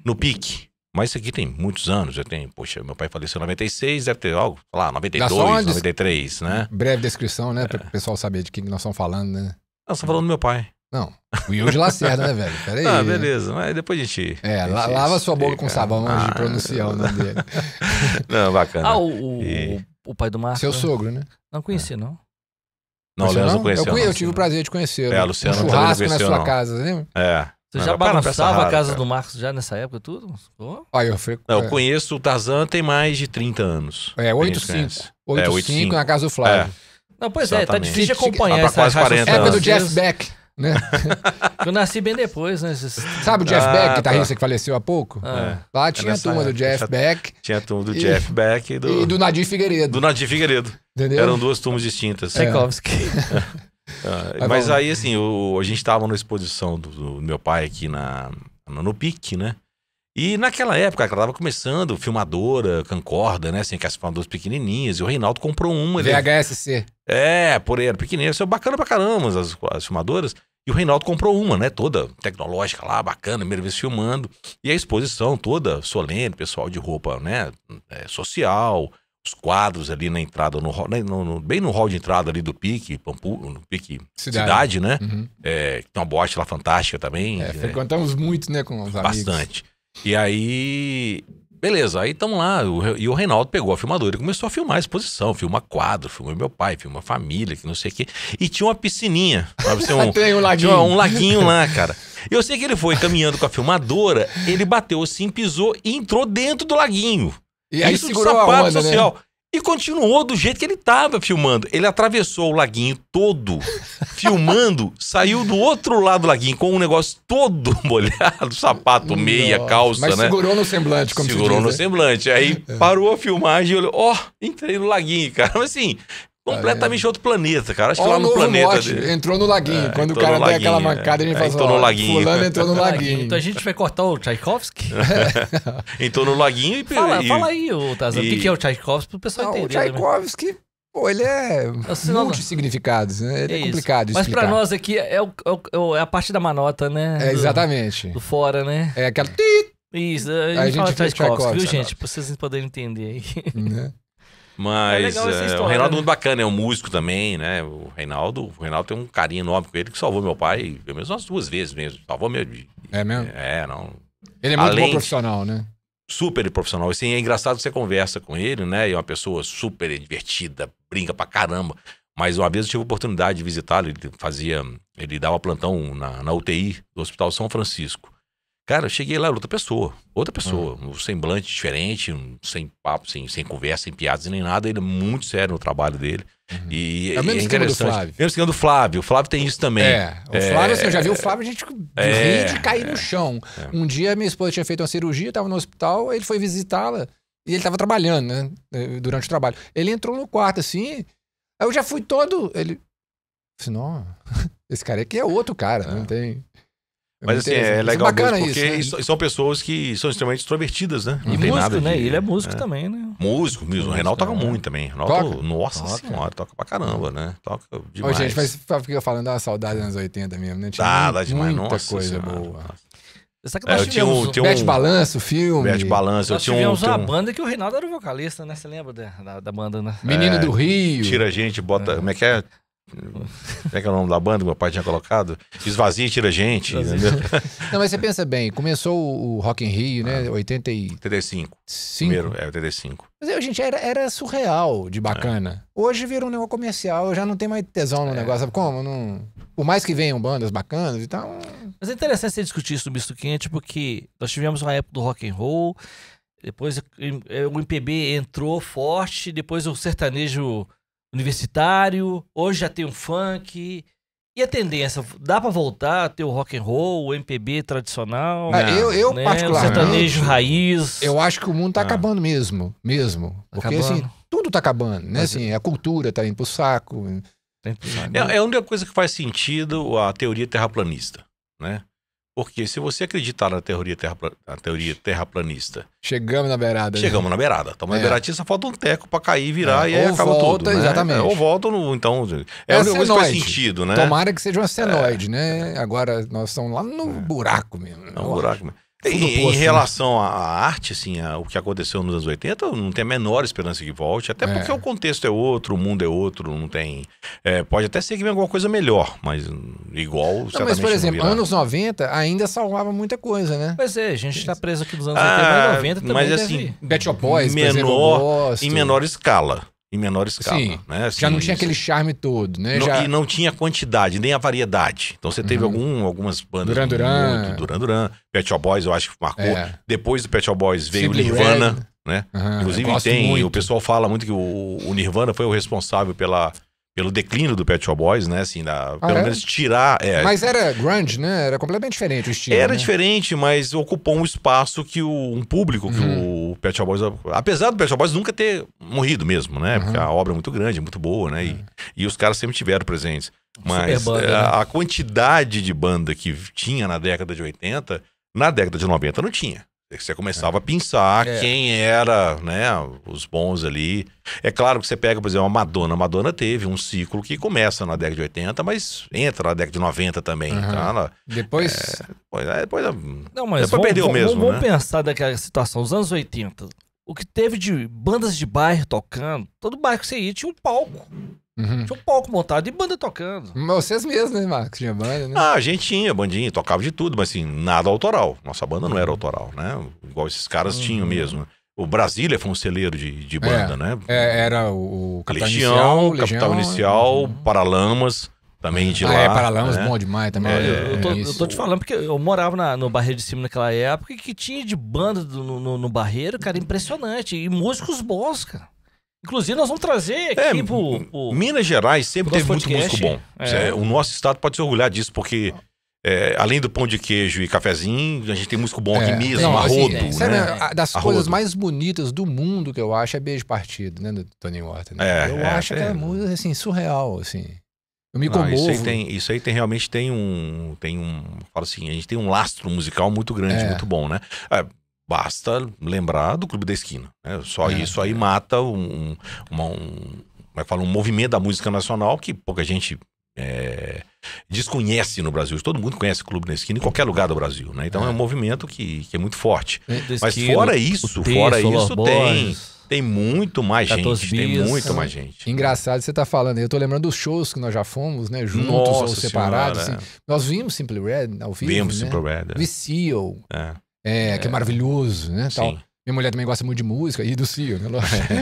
no PIC. Mas isso aqui tem muitos anos, já tem, poxa, meu pai faleceu em 96, deve ter algo, sei lá, 92, 93, né? Breve descrição, né? Para o pessoal saber de que nós estamos falando, né? Nós estamos falando do meu pai. Não, o Will de Lacerda, né, velho? Peraí. Ah, beleza, mas depois a gente. É, a gente lava sua boca com sabão antes ah, de pronunciar o nome dele. Não, bacana. Ah, o, e... o pai do Marcos. Seu né? sogro, né? Não conheci, é. não. Não, Leandro não conheceu. Eu, conheci, eu tive o prazer de conhecer. É, Luciano. Um churrasco conheceu, na sua não. casa, né? É. Você já bagunçava a casa cara. do Marcos já nessa época, tudo? Oh. Ah, eu, fico, não, eu é. conheço o Tarzan tem mais de 30 anos. É, 85. 85 é, na casa do Flávio. É. Não, pois Exatamente. é, tá difícil de acompanhar ah, essa quase 40 época do Jeff Beck. Né? eu nasci bem depois, né? Sabe o Jeff ah, Beck, tá. guitarrista tá. que faleceu há pouco? Ah, Lá tinha a turma do Jeff tinha, Beck. Tinha a turma do e, Jeff Beck e do... E do Nadir Figueiredo. Do Nadir Figueiredo. Entendeu? Eram duas turmas distintas. É. Tchaikovsky. É. Mas aí, assim, o, a gente estava na exposição do, do, meu pai aqui na, no, no PIC, né? E naquela época, ela estava começando, filmadora, cancorda, né? Assim, que as filmadoras pequenininhas. E o Reinaldo comprou uma. Ele... VHSC. É, por aí, era pequenininha. Isso é bacana pra caramba, as, as filmadoras. E o Reinaldo comprou uma, né? Toda tecnológica lá, bacana, primeira vez filmando. E a exposição toda solene, pessoal de roupa, né? É, social, os quadros ali na entrada, no, né, no, no, bem no hall de entrada ali do Pique, Pampu, no Pique Cidade, Cidade né? Uhum. É, tem uma boate lá fantástica também. É, né? frequentamos muito, né, com os Bastante. amigos. Bastante. E aí, beleza, aí estamos lá. O, e o Reinaldo pegou a filmadora e começou a filmar a exposição, filma quadro, filma meu pai, filma família, que não sei o quê. E tinha uma piscininha. Sabe, um, Tem um laguinho. Tinha um laguinho lá, cara. Eu sei que ele foi caminhando com a filmadora, ele bateu assim, pisou e entrou dentro do laguinho. E aí Isso segurou sapato a onda, né? social. Né? E continuou do jeito que ele estava filmando. Ele atravessou o laguinho todo, filmando, saiu do outro lado do laguinho com um negócio todo molhado, sapato, meia, calça, mas né? segurou no semblante, como Segurou diz, no né? semblante. Aí é. parou a filmagem e olhou, ó, oh, entrei no laguinho, cara. Mas assim, Completamente ah, é. outro planeta, cara. Acho que Ó, lá no planeta. Mote, Entrou no laguinho. É, Quando o cara der aquela mancada, a gente falou fala entrou no é. assim, laguinho. Fulano entrou no laguinho. Então a gente vai cortar o Tchaikovsky? É. entrou no laguinho e. Fala, e, fala aí, ô, Tazan, e... o que é o Tchaikovsky pro pessoal não, entender. O né? Tchaikovsky, pô, ele é, é significados, né? Ele é, complicado Mas para pra nós aqui é, o, o, é, a parte da manota, né? É, exatamente. Do, do fora, né? É aquela. Isso, a gente, a gente fala Tchaikovsky, viu, gente? Pra vocês poderem entender aí. Né? É Mas é o Reinaldo é muito né? bacana, é um músico também, né? O Reinaldo, o Reinaldo tem um carinho enorme com ele que salvou meu pai, pelo menos umas duas vezes mesmo. Salvou meu. É mesmo? É, não. Ele é muito Além, bom profissional, né? Super profissional. Assim, é engraçado você conversa com ele, né? E é uma pessoa super divertida, brinca pra caramba. Mas uma vez eu tive a oportunidade de visitá-lo, ele fazia. Ele dava plantão na, na UTI do Hospital São Francisco. Cara, eu cheguei lá, outra pessoa. Outra ah. pessoa. Uhum. Um semblante diferente, um, sem papo, sem, sem conversa, sem piadas nem nada. Ele é muito sério no trabalho dele. Uhum. E, é o é mesmo é esquema do Flávio. Mesmo esquema do Flávio. O Flávio tem isso também. É. O Flávio, é, assim, eu já vi o é, Flávio, a gente é, rir de cair no é, chão. Um dia minha esposa tinha feito uma cirurgia, estava no hospital, ele foi visitá-la. E ele estava trabalhando, né? Eh, durante o trabalho. Ele entrou no quarto, assim. Aí eu já fui todo. Ele. senão, esse cara aqui é outro cara, não tem. Mas assim, é legal é porque né? isso, né? são pessoas que são extremamente extrovertidas, né? Não e tem músico, nada né? de, né? Ele é músico é. também, né? Músico mesmo. O Reinaldo toca é. muito também. Reinaldo, toca? nossa toca. senhora, toca pra caramba, né? Toca demais. Ô, gente, mas fica falando da saudade dos anos 80 mesmo, né? Tinha ah, muita demais. Nossa coisa senhora. boa. Será que é, nós é, eu tinha um, tinha um... Bete Balanço, filme. Bete Balanço, nós eu tinha tivemos um, uma um... banda que o Reinaldo era o vocalista, né? Você lembra da, da, da banda, né? Menino é, do Rio. Tira a gente, bota. É. Como é que é? Como é que é o nome da banda que meu pai tinha colocado? Esvazia e tira gente. Não, mas você pensa bem, começou o Rock in Rio, né? Ah, 80 e... 85. Cinco? Primeiro, é, 85. Mas a gente, era, era surreal de bacana. É. Hoje virou um negócio comercial, eu já não tenho mais tesão no é. negócio. Sabe como? Não... Por mais que venham bandas bacanas e tal. Mas é interessante você discutir isso do misto quente, porque tipo nós tivemos uma época do rock and roll, depois o MPB é, entrou forte, depois o sertanejo universitário, hoje já tem um funk. E a tendência, dá para voltar a ter o rock and roll, o MPB tradicional? Ah, eu, eu né? particularmente... O sertanejo raiz. Eu acho que o mundo tá ah. acabando mesmo, mesmo. Tá porque acabando. assim, tudo tá acabando, né? Mas, assim, a cultura tá indo pro saco. Tá indo pro saco. É, é a única coisa que faz sentido a teoria terraplanista, né? Porque se você acreditar na teoria, terra, na teoria terraplanista. Chegamos na beirada. Chegamos na beirada. Estamos então, é. na beiradinha, só falta um teco para cair, virar é. e aí Ou acaba volta, tudo. Né? Exatamente. É, ou volta, então. É, é uma que faz sentido, né? Tomara que seja um é. senoide, né? Agora nós estamos lá no é. buraco mesmo. Né? É um buraco mesmo. Em, em, assim, né? relação à arte, assim, a, o que aconteceu nos anos 80, não tem a menor esperança que volte, até é. porque o contexto é outro, o mundo é outro, não tem. É, pode até ser que venha alguma coisa melhor, mas igual. Não, mas, por exemplo, anos 90 ainda salvava muita coisa, né? Pois é, a gente está preso aqui nos anos ah, 80, mas 90 também. Mas assim, Your Boys, menor, exemplo, em menor escala em menor escala. Sim, né? Assim, já não tinha isso. aquele charme todo, né? Não, já... E não tinha quantidade, nem a variedade. Então você teve uhum. algum, algumas bandas. Duran Duran. Duran Duran. Pet Shop Boys, eu acho que marcou. É. Depois do Pet Shop Boys veio o Nirvana. Red. Né? Uhum, Inclusive tem, muito. o pessoal fala muito que o, o Nirvana foi o responsável pela pelo declínio do Pet Shop Boys, né? Assim, da, ah, pelo é? menos tirar. É. mas era grunge, né? Era completamente diferente o estilo. Era né? diferente, mas ocupou um espaço que o, um público que uhum. o Pet Shop Boys, apesar do Pet Shop Boys nunca ter morrido mesmo, né? Uhum. Porque a obra é muito grande, muito boa, né? Uhum. E, é. e os caras sempre tiveram presentes. Mas banda, a, é, né? a quantidade de banda que tinha na década de 80, na década de 90 não tinha. É você começava é. a pensar é. quem era, né, os bons ali. É claro que você pega, por exemplo, a Madonna. A Madonna teve um ciclo que começa na década de 80, mas entra na década de 90 também. Uhum. ela, depois... É, é depois... Não, mas depois vamos, perdeu vamos, mesmo, Vamos né? pensar daquela situação, os anos 80. O que teve de bandas de bairro tocando, todo bairro que você ia tinha um palco. Uhum. Tinha um palco montado e banda tocando. Mas vocês mesmos, né, Marcos? Tinha banda, né? Ah, a gente tinha bandinha, tocava de tudo, mas assim, nada autoral. Nossa banda não era uhum. autoral, né? Igual esses caras uhum. tinham mesmo. O Brasília foi um celeiro de, de é. banda, é, né? É, era o Capitão Legião, Inicial, Capital Inicial, uhum. Paralamas, também de ah, lá. É, Paralamas, né? bom demais também. É, é eu, tô, eu, tô, te falando, porque eu morava na, no Barreiro de Cima naquela época e que tinha de banda do, no, no, Barreiro, cara, impressionante. E músicos bons, cara. Inclusive, nós vamos trazer é, aqui é, pro, pro... Minas Gerais sempre teve muito músico bom. É. é. O nosso estado pode se orgulhar disso, porque é, além do pão de queijo e cafezinho, a gente tem músico bom aqui é. mesmo, Não, arrodo. Assim, é, a, das coisas mais bonitas do mundo que eu acho é Beijo Partido, né, do Tony Water. Né? É, eu acho que é música assim, surreal, assim. Eu me Não, comovo. Isso aí, tem, isso aí tem, realmente tem um. Tem um. Fala assim, a gente tem um lastro musical muito grande, muito bom, né? Basta lembrar do Clube da Esquina. Né? Só é, isso aí é. mata um, uma, um, é fala, um movimento da música nacional que pouca gente é, desconhece no Brasil. Todo mundo conhece o Clube da Esquina em qualquer lugar do Brasil, né? Então é, é um movimento que, que, é muito forte. É, Esquina, Mas fora isso, texto, fora isso tem... Tem muito mais gente, tem muito é. mais gente. Engraçado você tá falando. Eu tô lembrando dos shows que nós já fomos, né? Juntos Nossa ou separados. Assim. Nós vimos Simply Red ao vivo, Vimos né? Simply Red. É. Viciou. É. É, que é maravilhoso, né? Sim. Tal. Minha mulher também gosta muito de música e do Cio, né?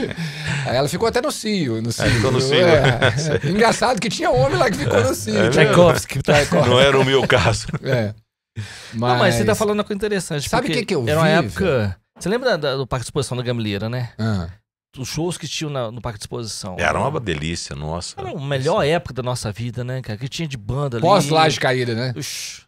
Aí ela ficou até no Cio. No Cio. É, ficou no Cio. É. Engraçado que tinha homem lá que ficou no Cio. É Tchaikovsky. Tchaikovsky. Não era o meu caso. É. Mas... Não, mas você tá falando uma coisa interessante. Sabe o que, que eu vi? Era uma época. Você lembra da, do Parque de Exposição da Gameleira, né? Ah. Os shows que tinham no Parque de Exposição. Era uma delícia, nossa. Era a melhor época da nossa vida, né, cara? Que tinha de banda ali. Pós-laje caída, né? Ux.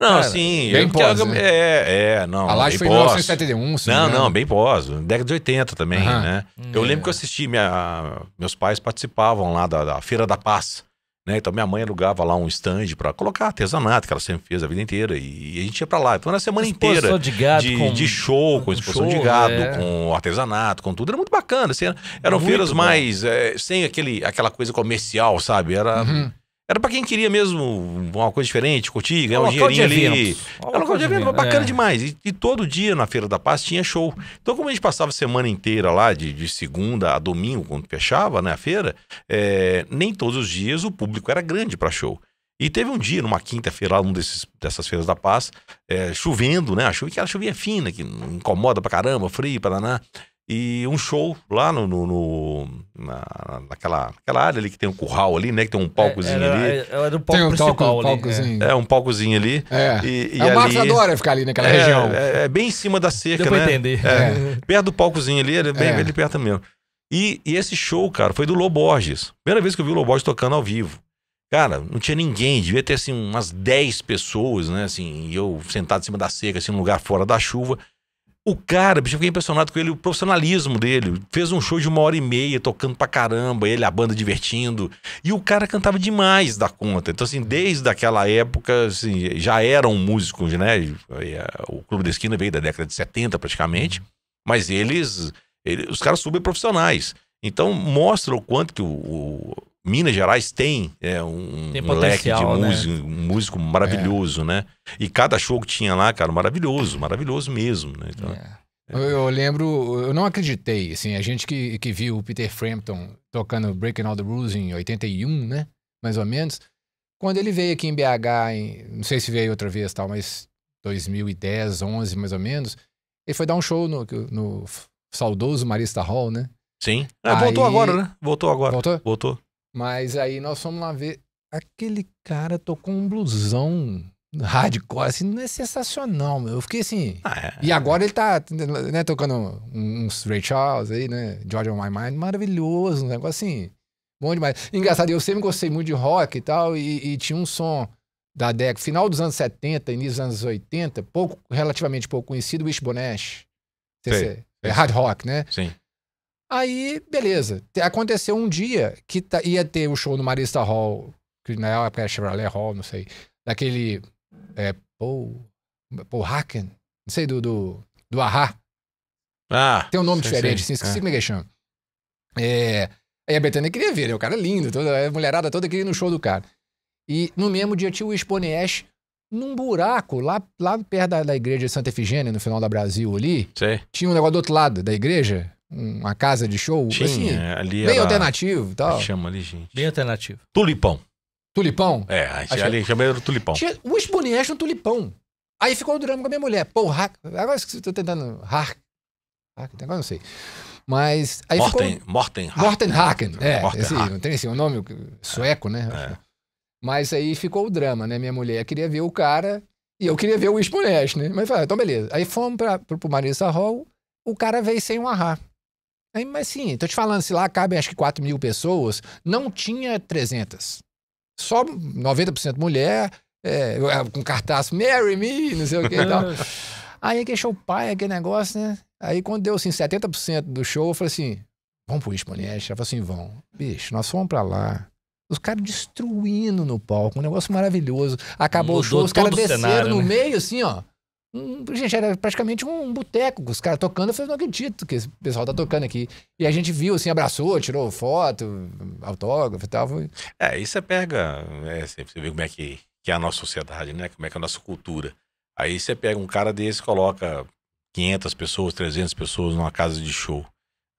Não, Cara, sim. Bem eu, é pós, né? É, é, não. A Laje foi em 1971, sim. Não, não, bem pós. Década de 80 também, né? eu é. lembro que eu é. assisti, minha, meus pais participavam lá da, da Feira da Paz. Né? Então minha mãe alugava lá um stand para colocar artesanato, que ela sempre fez a vida inteira. E, e a gente ia para lá. Então era a semana exposição inteira de, gado de, com, de show, com exposição show, de gado, é. com artesanato, com tudo. Era muito bacana. Assim, eram muito feiras bom. mais... É, sem aquele, aquela coisa comercial, sabe? Era... Uhum era para quem queria mesmo uma coisa diferente, curtir, ganhar um dinheirinho ali. Era um local de evento, bacana é. demais. E, e, todo dia na Feira da Paz tinha show. Então, como a gente passava a semana inteira lá, de, de segunda a domingo, quando fechava né, a feira, é, nem todos os dias o público era grande para show. E teve um dia, numa quinta-feira, lá numa dessas feiras da paz, é, chovendo, né? A chuva, que era chuvinha é fina, que incomoda pra caramba, frio, paraná e um show lá no, no, no na, naquela aquela área ali que tem um curral ali, né? Que tem um palcozinho é, era, ali. É, era, era palco tem um principal palco, ali. Palcozinho. É. é. um palcozinho ali. É. E, e é, o ali... adora ficar ali naquela é, região. É, bem em cima da cerca, Deu né? entender. Perto do palcozinho ali, ele bem, bem perto mesmo. E, e, esse show, cara, foi do Loborges. Primeira vez que eu vi o Loborges tocando ao vivo. Cara, não tinha ninguém, devia ter assim umas 10 pessoas, né? Assim, e eu sentado em cima da cerca, assim, num lugar fora da chuva. O cara, bicho, eu fiquei impressionado com ele, o profissionalismo dele. Fez um show de uma hora e meia, tocando pra caramba, ele, a banda divertindo. E o cara cantava demais da conta. Então, assim, desde aquela época, assim, já eram músicos, né? É, o Clube da Esquina veio da década de 70, praticamente. Mas eles, eles os caras super profissionais. Então, mostra o quanto que o Minas Gerais tem é, um, tem um leque de né? músico, né? um músico maravilhoso, é. né? E cada show que tinha lá, cara, maravilhoso, maravilhoso mesmo, né? Então, é. é. Eu, lembro, eu não acreditei, assim, a gente que, que viu o Peter Frampton tocando Breaking All the Rules em 81, né? Mais ou menos. Quando ele veio aqui em BH, em, não sei se veio outra vez tal, mas 2010, 11 mais ou menos, ele foi dar um show no, no saudoso Marista Hall, né? Sim. É, voltou agora, né? Voltou agora. Voltou? Voltou. Mas aí nós fomos lá ver. Aquele cara tocou um blusão hardcore, assim, não é sensacional, meu. Eu fiquei assim. Ah, é. E agora ele tá né, tocando uns Ray Charles aí, né? George on My Mind, maravilhoso, um negócio assim. Bom demais. Engraçado, eu sempre gostei muito de rock e tal, e, e tinha um som da década, final dos anos 70, início dos anos 80, pouco, relativamente pouco conhecido, Wish Bonesh. É, é hard rock, né? Sim. Aí, beleza. Aconteceu um dia que ia ter o show no Marista Hall, que na época era Chevrolet Hall, não sei, daquele é, Paul, Paul Haken, não sei, do, do, do Ahá. Ah, Tem um nome diferente, sei. Assim, esqueci é. como é que chama. É, aí a Betânia queria ver, né? O cara é lindo, toda, a mulherada toda queria ir no show do cara. E no mesmo dia tinha o Expone Ash num buraco lá, lá perto da, da igreja de Santa Efigênia, no final da Brasil ali. Sim. Tinha um negócio do outro lado da igreja uma casa de show. Sim, assim, é, ali bem era... alternativo e tal. Chama ali, gente. Bem alternativo. Tulipão. Tulipão? É, a gente, ali chama do tulipão. Tinha o Exponente no tulipão. Aí ficou o drama com a minha mulher. Pô, Agora que estou tentando. Hack. hack agora não sei. Mas. Aí Morten, ficou. Morten Haken. Morten Haken. É, Morten esse, Haken. não tem assim, um nome sueco, né? É. Mas aí ficou o drama, né? Minha mulher queria ver o cara e eu queria ver o Exponente, né? Mas falei, ah, então beleza. Aí fomos pra, pro, pro Marisa Hall, o cara veio sem um arra. Aí, mas sim, tô te falando, se lá cabem acho que 4 mil pessoas, não tinha 300. Só 90% mulher, é, é, com cartaz Marry Me, não sei o que e tal. Aí que show pai, aquele negócio, né? Aí quando deu assim 70% do show, eu falei assim: vamos pro Exponente? Ela falou assim: vão. Bicho, nós fomos pra lá. Os caras destruindo no palco, um negócio maravilhoso. Acabou Mudou o show, os caras desceram cenário, no né? meio, assim, ó. Um, gente, era praticamente um, boteco, os caras tocando. Eu falei, não acredito que esse pessoal tá tocando aqui. E a gente viu, assim, abraçou, tirou foto, autógrafo e tal. Foi... É, isso você é pega, é, assim, você vê como é que, que é a nossa sociedade, né? Como é que é a nossa cultura. Aí você pega um cara desse, coloca 500 pessoas, 300 pessoas numa casa de show.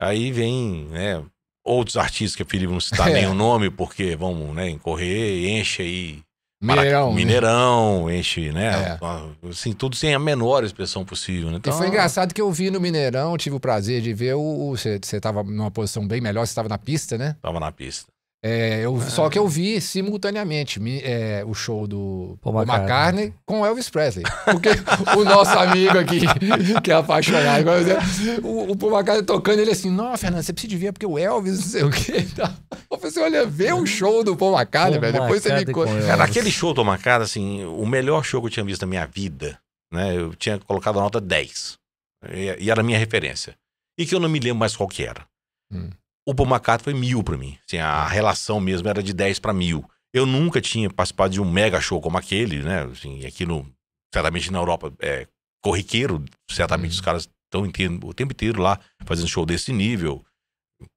Aí vem, né, outros artistas que eu preferi não citar é. nem o nome, porque vamos, né, incorrer, enche aí Mineirão. Né? Mineirão, enche, né? É. Assim, tudo sem a menor expressão possível, né? Então... E foi então, engraçado que eu vi no Mineirão, tive o prazer de ver o. Você estava numa posição bem melhor, você estava na pista, né? Estava na pista. É, eu, Só ah. que eu vi simultaneamente é, o show do Paul McCartney. McCartney com Elvis Presley. Porque o nosso amigo aqui, que é apaixonado, o, o Paul McCartney tocando, ele assim, não, Fernando, você precisa de ver, porque o Elvis, não sei o quê. Então, eu falei assim, olha, vê o show do Paul McCartney, velho. Depois você me conta. É, naquele aquele show do McCartney, assim, o melhor show que eu tinha visto na minha vida, né? Eu tinha colocado a nota 10. E, e era a minha referência. E que eu não me lembro mais qual que era. Hum o Paul McCartney foi mil para mim. Assim, a relação mesmo era de 10 para mil. Eu nunca tinha participado de um mega show como aquele, né? Assim, aqui no, certamente na Europa é corriqueiro, certamente uhum. os caras estão o tempo inteiro lá fazendo show desse nível.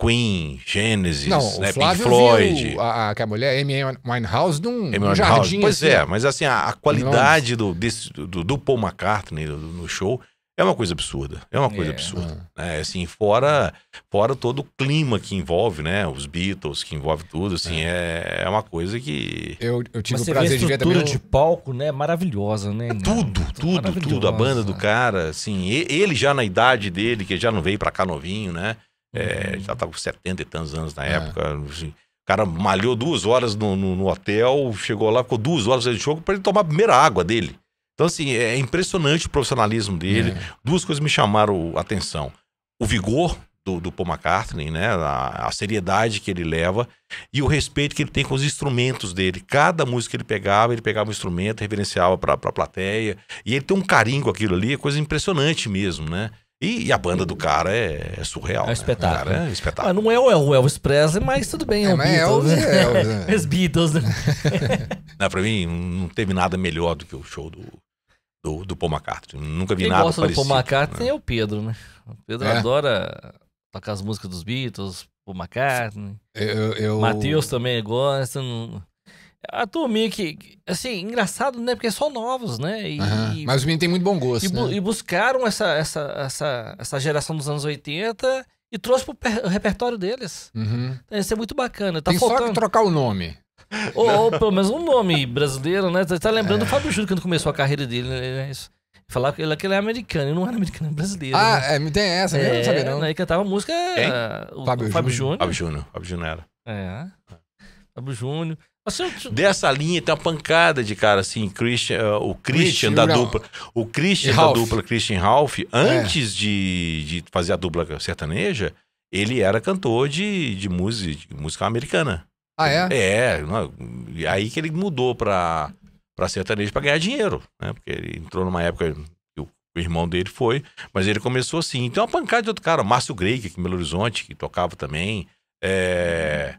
Queen, Genesis, não, né, Pink Floyd. Viu a, a, que a mulher, Amy Winehouse, num, Amy Winehouse. jardim. Pois assim, é, mas assim, a, a qualidade do, desse, do, do, Paul McCartney no, no show é uma coisa absurda, é uma coisa é. absurda. Né? É, assim, fora fora todo o clima que envolve, né? Os Beatles, que envolve tudo, assim, é, é, é uma coisa que... Eu, eu tive Mas o prazer de ver também... estrutura de palco, né? Maravilhosa, né? É né? tudo, tudo, tudo. A banda do cara, assim, ele já na idade dele, que já não veio pra cá novinho, né? É, uhum. Já tava tá com 70 e tantos anos na é. época, assim, o cara malhou duas horas no, no, no, hotel, chegou lá, ficou duas horas no jogo para ele tomar a primeira água dele. Então, assim, é impressionante o profissionalismo dele. É. Duas coisas me chamaram a atenção. O vigor do, do Paul McCartney, né? A, a, seriedade que ele leva e o respeito que ele tem com os instrumentos dele. Cada música que ele pegava, ele pegava um instrumento, reverenciava para a plateia. E ele tem um carinho com aquilo ali, é coisa impressionante mesmo, né? E, e, a banda do cara é, é surreal. É um né? espetáculo. Cara, é espetáculo. Mas não é o Elvis Presley, mas tudo bem. É, é, é o Beatles. Elvis, é Elvis, Os Beatles. Né? pra mim, não teve nada melhor do que o show do, do, do Paul McCartney. Nunca vi Quem nada gosta do Paul McCartney né? é o Pedro, né? O Pedro é. adora tocar as músicas dos Beatles, Paul McCartney. Eu, eu... Matheus também gosta. Não... A turminha que, assim, engraçado, né? Porque é são novos, né? E, uhum. e, Mas os meninos têm muito bom gosto. E, né? bu e buscaram essa, essa, essa, essa geração dos anos 80 e trouxe pro repertório deles. Uhum. Então, isso é muito bacana. Tá Tem faltando... só que trocar o nome. Ou, ou, pelo menos um nome brasileiro, né? Você tá lembrando é. o Fábio Júnior quando começou a carreira dele, né? É isso. falar que ele, que ele é americano, ele não era americano, é brasileiro. Ah, né? é, tem essa, é, eu não sabia é, não. Né? Ele cantava música... Quem? O, Fábio, o Fábio Júnior. Fábio Júnior. Fábio Júnior era. É. Fábio Júnior. Você... Dessa linha tem uma pancada de cara assim, Christian, eh, o Christian, da dupla. O Christian da dupla, Christian Ralph, antes é. de, de fazer a dupla sertaneja, ele era cantor de, de, música, de música americana. Ah, é? É. aí que ele mudou pra, pra sertanejo pra ganhar dinheiro, né? Porque ele entrou numa época o irmão dele foi, mas ele começou assim. Então, é uma pancada de outro cara, Márcio Greig, aqui em Belo Horizonte, que tocava também. É...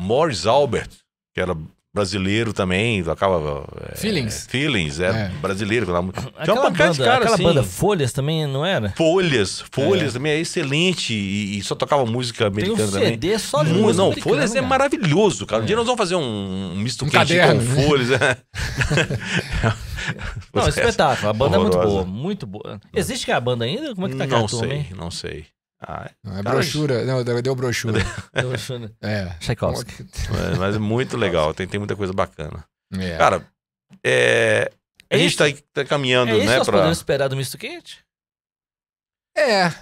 Morris Albert, que era brasileiro também, tocava. É, feelings. Feelings, é, é. brasileiro. Tocava... Tinha uma pancada de cara, Aquela assim. banda Folhas também, não era? Folhas, Folhas é. também é excelente e, e, só tocava música americana Tem um CD também. só de Não, Folhas é cara. é maravilhoso, cara. Um é. dia nós vamos fazer um, misto um quente caderno, com né? Folhas. não, espetáculo. A banda Horrorosa. é muito boa, muito boa. Existe a banda ainda? Como é que tá Não sei, não sei. Ah, não, é cara, brochura. Não, deu brochura. brochura. é. Tchaikovsky. Mas, mas, é muito legal, tem, tem muita coisa bacana. É. Cara, é, a é gente está tá caminhando, é né? Nós pra... podemos esperar do misto quente? É.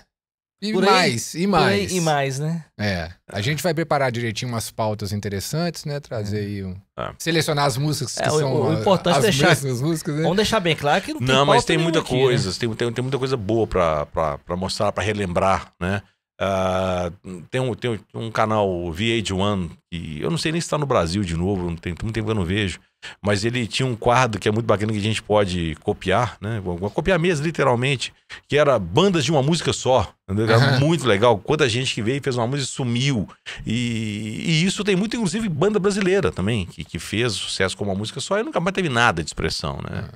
E mais, e mais. e mais, né? É. A gente vai preparar direitinho umas pautas interessantes, né? Trazer é. aí um... É. Selecionar as músicas que é, são o, o importante é as deixar, mesmas músicas, né? Vamos deixar bem claro que não tem Não, mas tem muita aqui, né? coisa, né? tem, tem, tem, muita coisa boa pra, pra, pra mostrar, pra relembrar, né? Uh, tem, um, tem um canal VH1 que eu não sei nem se tá no Brasil de novo, não tem muito tempo que eu não vejo. Mas ele tinha um quadro que é muito bacana que a gente pode copiar, né? Copiar mesmo, literalmente, que era bandas de uma música só. Era uhum. muito legal. Quanta gente que veio e fez uma música e sumiu. E, e, isso tem muito, inclusive, banda brasileira também, que, que fez sucesso com uma música só e nunca mais teve nada de expressão, né? Uhum.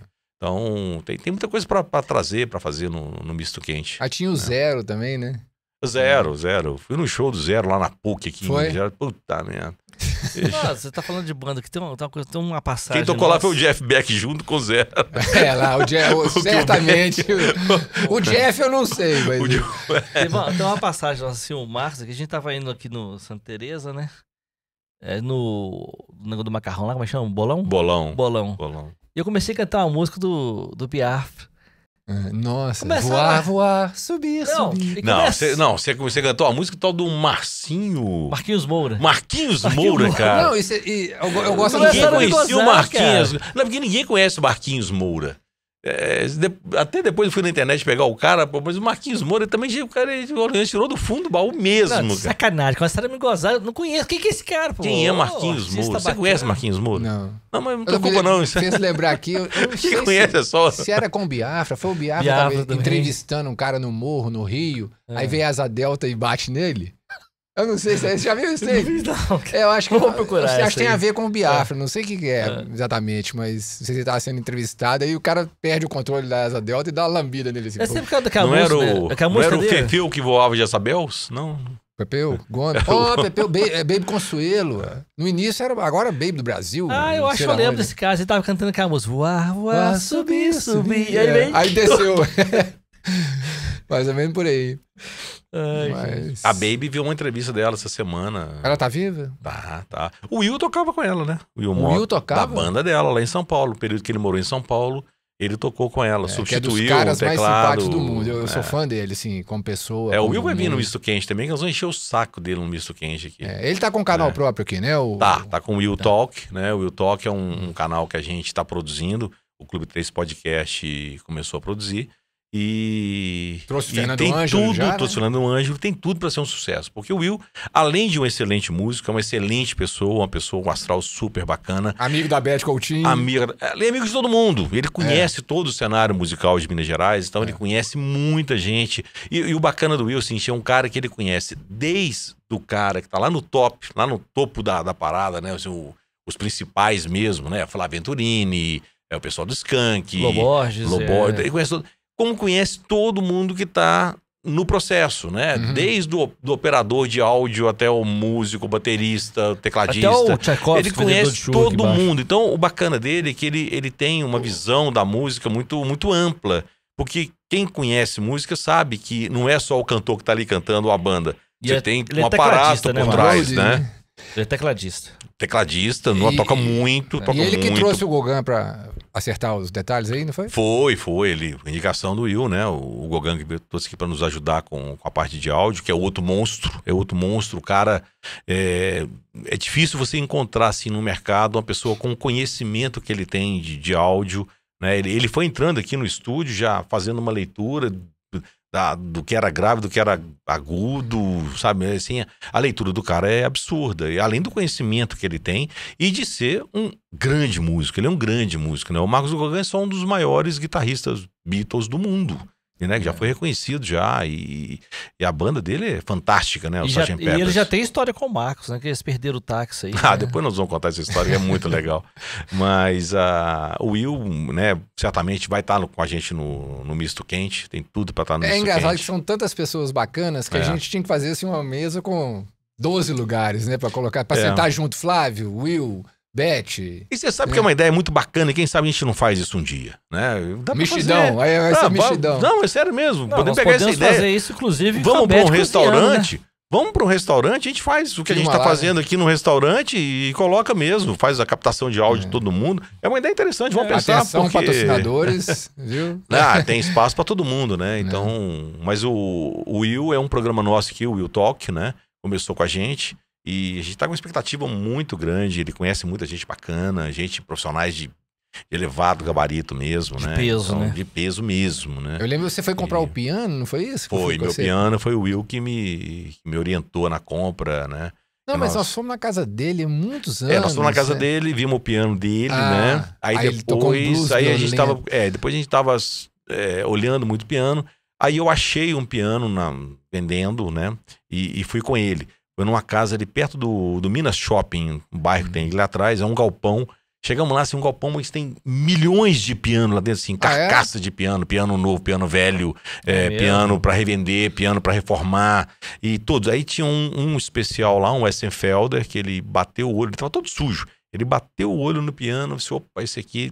Então, tem, tem muita coisa para trazer, para fazer no, no misto quente. Ah, tinha o né? Zero também, né? Zero, zero. Fui no show do Zero lá na PUC aqui. Foi? Zero. Puta merda. Nossa, você tá falando de banda que tem uma, tem uma passagem. Quem tocou lá foi o Jeff Beck junto com o Zé. É, lá, o Jeff, certamente. O, o, Jeff eu não sei, mas. Jeff, é. tem, uma, tem, uma, passagem assim, o Marcos que a gente tava indo aqui no Santa Teresa, né? É, no. negócio do macarrão lá, como é que chama? Bolão? Bolão. Bolão. Bolão. E eu comecei a cantar uma música do, do Piaf. É, nossa, Começa voar, a... voar, subir, não, subir. Não, você, não você, você cantou a música tal do Marcinho. Marquinhos Moura. Marquinhos, Marquinhos Moura, cara. Não, isso, e, eu, eu gosto Ninguém conhecia o Marquinhos. Cara. Não, é porque ninguém conhece o Marquinhos Moura. É, até depois eu fui na internet pegar o cara, mas o Marquinhos Moura também o cara ele tirou do fundo do baú mesmo. Não, sacanagem, começaram a me gozar. Eu não conheço. Quem que é esse cara? Pô? Quem é Marquinhos oh, Moura? Você bacana. conhece Marquinhos Moura? Não. Não, mas não tem culpa, não. Isso. Pensa é lembrar aqui. Eu, eu Quem conhece é só. Se era com o Biafra, foi o Biafra, Biafra entrevistando um cara no morro, no Rio. É. Aí vem a Asa Delta e bate nele. Eu não sei se é. Você já viu isso aí? É, eu acho que. vou procurar. Acho, acho que tem a ver com o Biafra. É. Não sei o que, é, é, exatamente, mas se ele tá sendo entrevistado, aí o cara perde o controle da asa delta e dá uma lambida nele. Assim, é sempre por causa da música. Era o, Não era o né? Fefeu que voava de Asabels? Não. Pepeu, é. Gomes. Ó, é oh, Pepeu, Baby, Consuelo. No início era agora Baby do Brasil. Ah, eu acho que eu lembro desse caso. Ele tava cantando aquela música. Voar, ah, voar, ah, subir, subir. Subi. Aí, aí desceu. Mais ou menos por aí. Ai, Mas... A Baby viu uma entrevista dela essa semana. Ela tá viva? Tá, tá. O Will tocava com ela, né? O Will, o Will tocava? Da banda dela, lá em São Paulo. No período que ele morou em São Paulo, ele tocou com ela. É, substituiu que é dos caras teclado, mais simpáticos do mundo. Eu, é. sou fã dele, assim, como pessoa. É, o Will vai vir no Misto Quente também, que nós vamos encher o saco dele no Misto Quente aqui. É, ele tá com um canal é. próprio aqui, né? O... Tá, tá com o Will tá. Talk, né? O Will Talk é um, um canal que a gente tá produzindo. O Clube 3 Podcast começou a produzir. E, trouxe e Fernando tem Ângelo tudo, já, né? trouxe o Fernando Ângelo, tem tudo para ser um sucesso. Porque o Will, além de um excelente músico, é uma excelente pessoa, uma pessoa, um astral super bacana. Amigo da Beth Coutinho. Amigo, ele é amigo de todo mundo. Ele é. conhece é. todo o cenário musical de Minas Gerais, então é. ele conhece muita gente. E, e, o bacana do Will, assim, é um cara que ele conhece desde o cara que tá lá no top, lá no topo da, da parada, né? Assim, o, os principais mesmo, né? Flávio Venturini, é o pessoal do Skank. Loborges. Loborges. É. Ele conhece todo como conhece todo mundo que está no processo, né? Uhum. Desde o do operador de áudio até o músico, baterista, tecladista. Até o Tchaikovsky, ele conhece todo mundo. Então, o bacana dele é que ele, ele tem uma visão da música muito, muito ampla. Porque quem conhece música sabe que não é só o cantor que está ali cantando ou a banda. E Você é, tem é um é aparato né, por trás, né? Ele é tecladista. Tecladista, e, toca muito, toca e ele muito. que trouxe o Gogan pra, acertar os detalhes aí, não foi? Foi, foi. Ele, indicação do Will, né? O, o Gogan que trouxe aqui para nos ajudar com, com, a parte de áudio, que é outro monstro. É outro monstro, cara. É, é difícil você encontrar assim no mercado uma pessoa com o conhecimento que ele tem de, de áudio. Né? Ele, ele foi entrando aqui no estúdio já fazendo uma leitura da, do que era grave, do que era agudo, sabe? Assim, a leitura do cara é absurda. E além do conhecimento que ele tem e de ser um grande músico. Ele é um grande músico, né? O Marcos Gogan é só um dos maiores guitarristas Beatles do mundo. Né, que já é. foi reconhecido já e, e, a banda dele é fantástica, né? O e, já, e ele já tem história com o Marcos, né? Que eles perderam o táxi aí. Ah, né? depois nós vamos contar essa história, que é muito legal. Mas uh, o Will, né? Certamente vai estar tá com a gente no, no misto quente. Tem tudo para estar tá no é misto quente. É engraçado que são tantas pessoas bacanas que é. a gente tinha que fazer assim uma mesa com 12 lugares, né? Para colocar, para é. sentar junto Flávio, Will. Bet. E você sabe é. que é uma ideia muito bacana, e quem sabe a gente não faz isso um dia, né? Dá mexidão, fazer. aí vai ser ah, é mexidão. Não, é sério mesmo. Não, podemos pegar podemos essa ideia. fazer isso, inclusive. Vamos para um restaurante. Né? Vamos para um restaurante, a gente faz o que a gente está fazendo aqui no restaurante e coloca mesmo, faz a captação de áudio é. de todo mundo. É uma ideia interessante, vamos é. pensar. Atenção, porque... patrocinadores, viu? Ah, tem espaço para todo mundo, né? É. Então, é. mas o, o Will é um programa nosso aqui, o Will Talk, né? Começou com a gente. E a gente tá com uma expectativa muito grande. Ele conhece muita gente bacana, gente profissionais de elevado gabarito mesmo, de né? Peso, então, né? De peso mesmo, né? Eu lembro que você foi comprar e... o piano, não foi isso? Foi, meu você? Assim? piano foi o Will que me, que me orientou na compra, né? Não, mas nós... fomos na casa dele muitos anos. É, nós fomos na casa né? dele, vimos o piano dele, ah, né? Aí, aí depois, aí a gente tava, é, depois a gente tava é, olhando muito piano. Aí eu achei um piano na, vendendo, né? E, e fui com ele. Foi numa casa ali perto do, do Minas Shopping, um bairro que tem ali atrás, é um galpão. Chegamos lá, assim, um galpão, mas tem milhões de piano lá dentro, assim, carcaça ah, é? de piano, piano novo, piano velho, é, é piano para revender, piano para reformar e todos. Aí tinha um, um especial lá, um Essenfelder, que ele bateu o olho, ele tava todo sujo. Ele bateu o olho no piano, disse, opa, esse aqui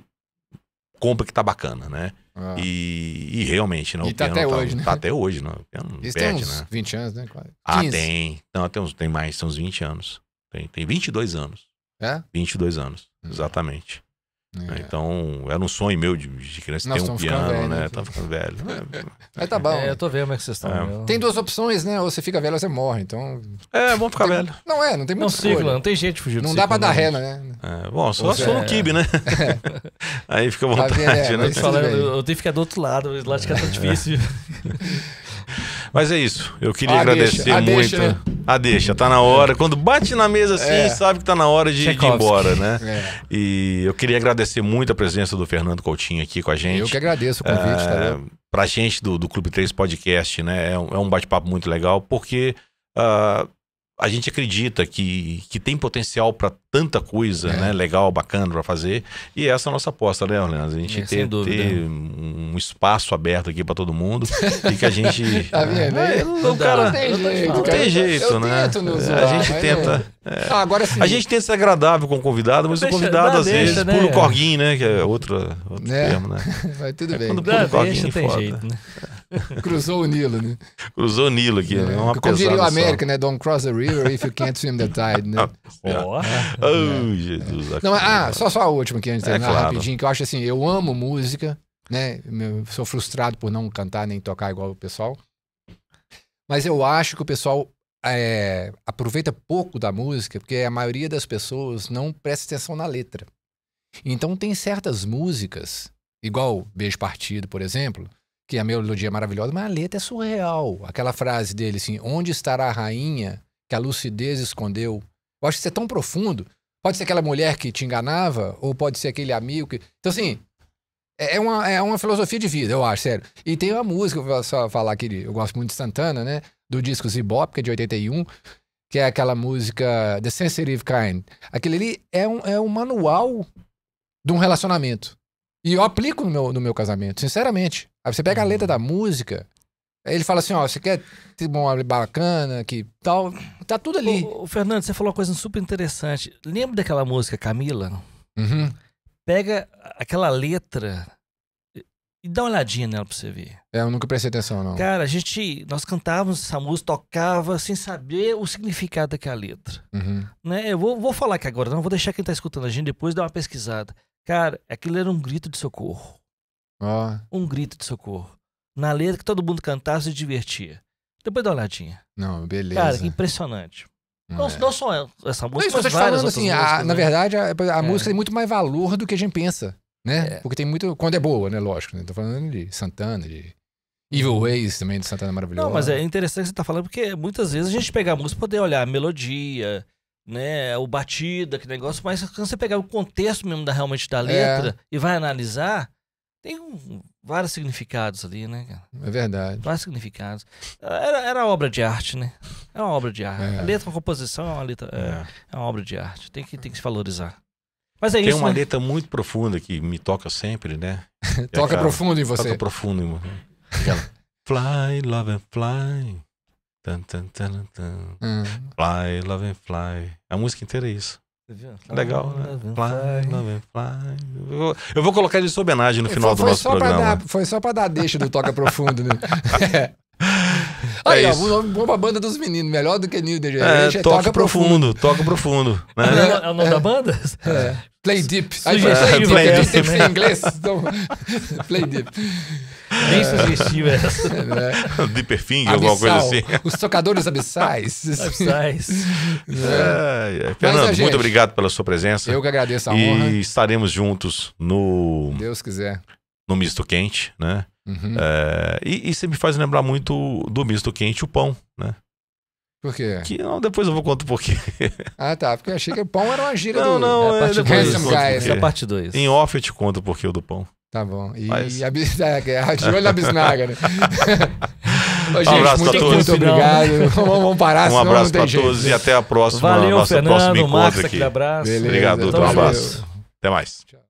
compra que tá bacana, né? Ah. E, e, realmente, né? E o tá até tá, hoje, né? Tá até hoje, né? O Isso perde, tem uns né? 20 anos, né? Quase. Ah, 15. tem. Não, tem, uns, tem mais, tem uns 20 anos. Tem, tem 22 anos. É? 22 anos, hum. exatamente. É. Né, então, era um sonho meu de, de criança Nós ter um piano, velho, né, né? tá ficando velho. Né? Aí tá bom. É, eu tô vendo como é que vocês estão. É. Tem duas opções, né? Ou você fica velho ou você morre. Então. É, bom ficar tem... velho. Não é, não tem muito ciclo. Não tem gente fugindo fugir Não dá ciclo, pra dar rena, né? É, bom, só se for no é. kibe, né? Aí fica à tá vontade, é, né? Eu, eu tenho que ficar do outro lado, lá de cá tá difícil. Mas é isso. Eu queria ah, a agradecer ah, deixa, a muito. Deixa, né? A ah, deixa, tá na hora. Quando bate na mesa assim, é. sabe que tá na hora de, de ir embora, né? É. E eu queria agradecer muito a presença do Fernando Coutinho aqui com a gente. Eu que agradeço o convite, tá é, tá Pra gente do, do Clube 3 Podcast, né? É um, é um bate-papo muito legal, porque uh, a gente acredita que, que tem potencial para tanta coisa é. né, legal, bacana para fazer. E essa é a nossa aposta, né, Orlando? A gente é, ter, ter, um espaço aberto aqui para todo mundo e que a gente. tá vendo? É, é não, cara, não tem jeito, né? é, é. não tem jeito né? a gente tenta. Ah, agora sim. A gente tenta ser agradável com o convidado, mas deixa, o convidado às deixa, vezes né? pula o corguinho, né? Que é outro, outro né? termo, né? Vai tudo bem. Quando pula dá o corguinho, deixa, foda. Jeito, né? Cruzou o Nilo, né? Cruzou o Nilo aqui, né? é, né? Uma Como diria o América, né? Don't cross the river if you can't swim the tide, né? Ó. Oh oh, Jesus. Não, ah, só, só a última que antes de é, terminar, claro. rapidinho, que eu acho assim, eu amo música, né? Eu sou frustrado por não cantar nem tocar igual o pessoal. Mas eu acho que o pessoal é, aproveita pouco da música, porque a maioria das pessoas não presta atenção na letra. Então tem certas músicas, igual Beijo Partido, por exemplo, que é a melodia é maravilhosa, mas a letra é surreal. Aquela frase dele assim: Onde estará a rainha que a lucidez escondeu? Eu acho que isso é tão profundo. Pode ser aquela mulher que te enganava, ou pode ser aquele amigo que. Então, assim, é, é uma, é uma filosofia de vida, eu acho, sério. E tem uma música, vou só falar que eu gosto muito de Santana, né? Do disco Zibop, que é de 81, que é aquela música The Sensitive Kind. Aquele ali é um, é um manual de um relacionamento. E eu aplico no meu, no meu casamento, sinceramente. Aí você pega a letra da música, Aí ele fala assim, ó, você quer uma bacana, que tal, tá tudo ali. O, o, Fernando, você falou uma coisa super interessante. Lembra daquela música Camila? Uhum. Pega aquela letra e dá uma olhadinha nela pra você ver. É, eu nunca prestei atenção, não. Cara, a gente, nós cantávamos essa música, tocava sem saber o significado daquela letra. Uhum. Né? Eu vou, vou falar aqui agora, não vou deixar quem tá escutando a gente depois dar uma pesquisada. Cara, aquilo era um grito de socorro. Oh. Um grito de socorro na letra que todo mundo cantava e se divertia. Depois dá uma olhadinha. Não, beleza. Cara, impressionante. Não, é. não só é essa música, mas, mas várias assim, a, Na né? verdade, a, a é. música tem muito mais valor do que a gente pensa, né? É. Porque tem muito... Quando é boa, né? Lógico, né? Tô falando de Santana, de... Evil uhum. Ways também, de Santana Maravilhosa. Não, mas é interessante que você tá falando, porque muitas vezes a gente pegar a música poder olhar a melodia, né, o batida, que negócio, mas quando você pegar o contexto mesmo da realmente da é. letra é. e vai analisar, tem um, vários significados ali, né, cara? É verdade. Vários significados. Era, era obra de arte, né? É uma obra de arte. É. A letra, a composição é uma, letra, é. é. é uma obra de arte. Tem que, tem que se valorizar. Mas é tem isso. Tem uma né? letra muito profunda que me toca sempre, né? É toca aquela, profundo em você. Toca profundo em você. fly, love and fly. Tan, tan, tan, tan. Hum. Fly, love and fly. A música inteira é isso. Legal, né? Fly, Eu, vou colocar ele sob homenagem no final foi, foi do nosso programa. Dar, foi só pra dar deixa do Toca Profundo, né? É. é. Aí, ó, bomba banda dos meninos, melhor do que New The é, Generation. É, é toca, toca profundo, profundo, toca profundo. Né? É, é o nome da banda? É. Play Deep. Aí, é, play, play tem que em inglês. Então, play Deep. Bem sugestivo essa. É, né? alguma coisa assim. Os tocadores abissais. abissais. É. É, Fernando, gente, muito obrigado pela sua presença. Eu que agradeço a e honra. E estaremos juntos no... Deus quiser. No misto quente, né? Uhum. É, e, isso você me faz lembrar muito do misto quente, o pão, né? Por quê? Que não, depois eu vou contar por quê. Ah, tá. Porque eu achei que o pão era uma gira não, do... Não, não. É, é, depois, é a parte 2. Em off eu te conto por quê do pão. Tá bom. E Mas... a bisnaga, é, é, de na bisnaga, né? Ô, gente, um abraço muito, todos. muito obrigado. vamos, parar, Um abraço para todos e até a próxima. Valeu, nossa Fernando, próxima Max, aqui. aquele abraço. Beleza, obrigado, um abraço. Até mais. Tchau.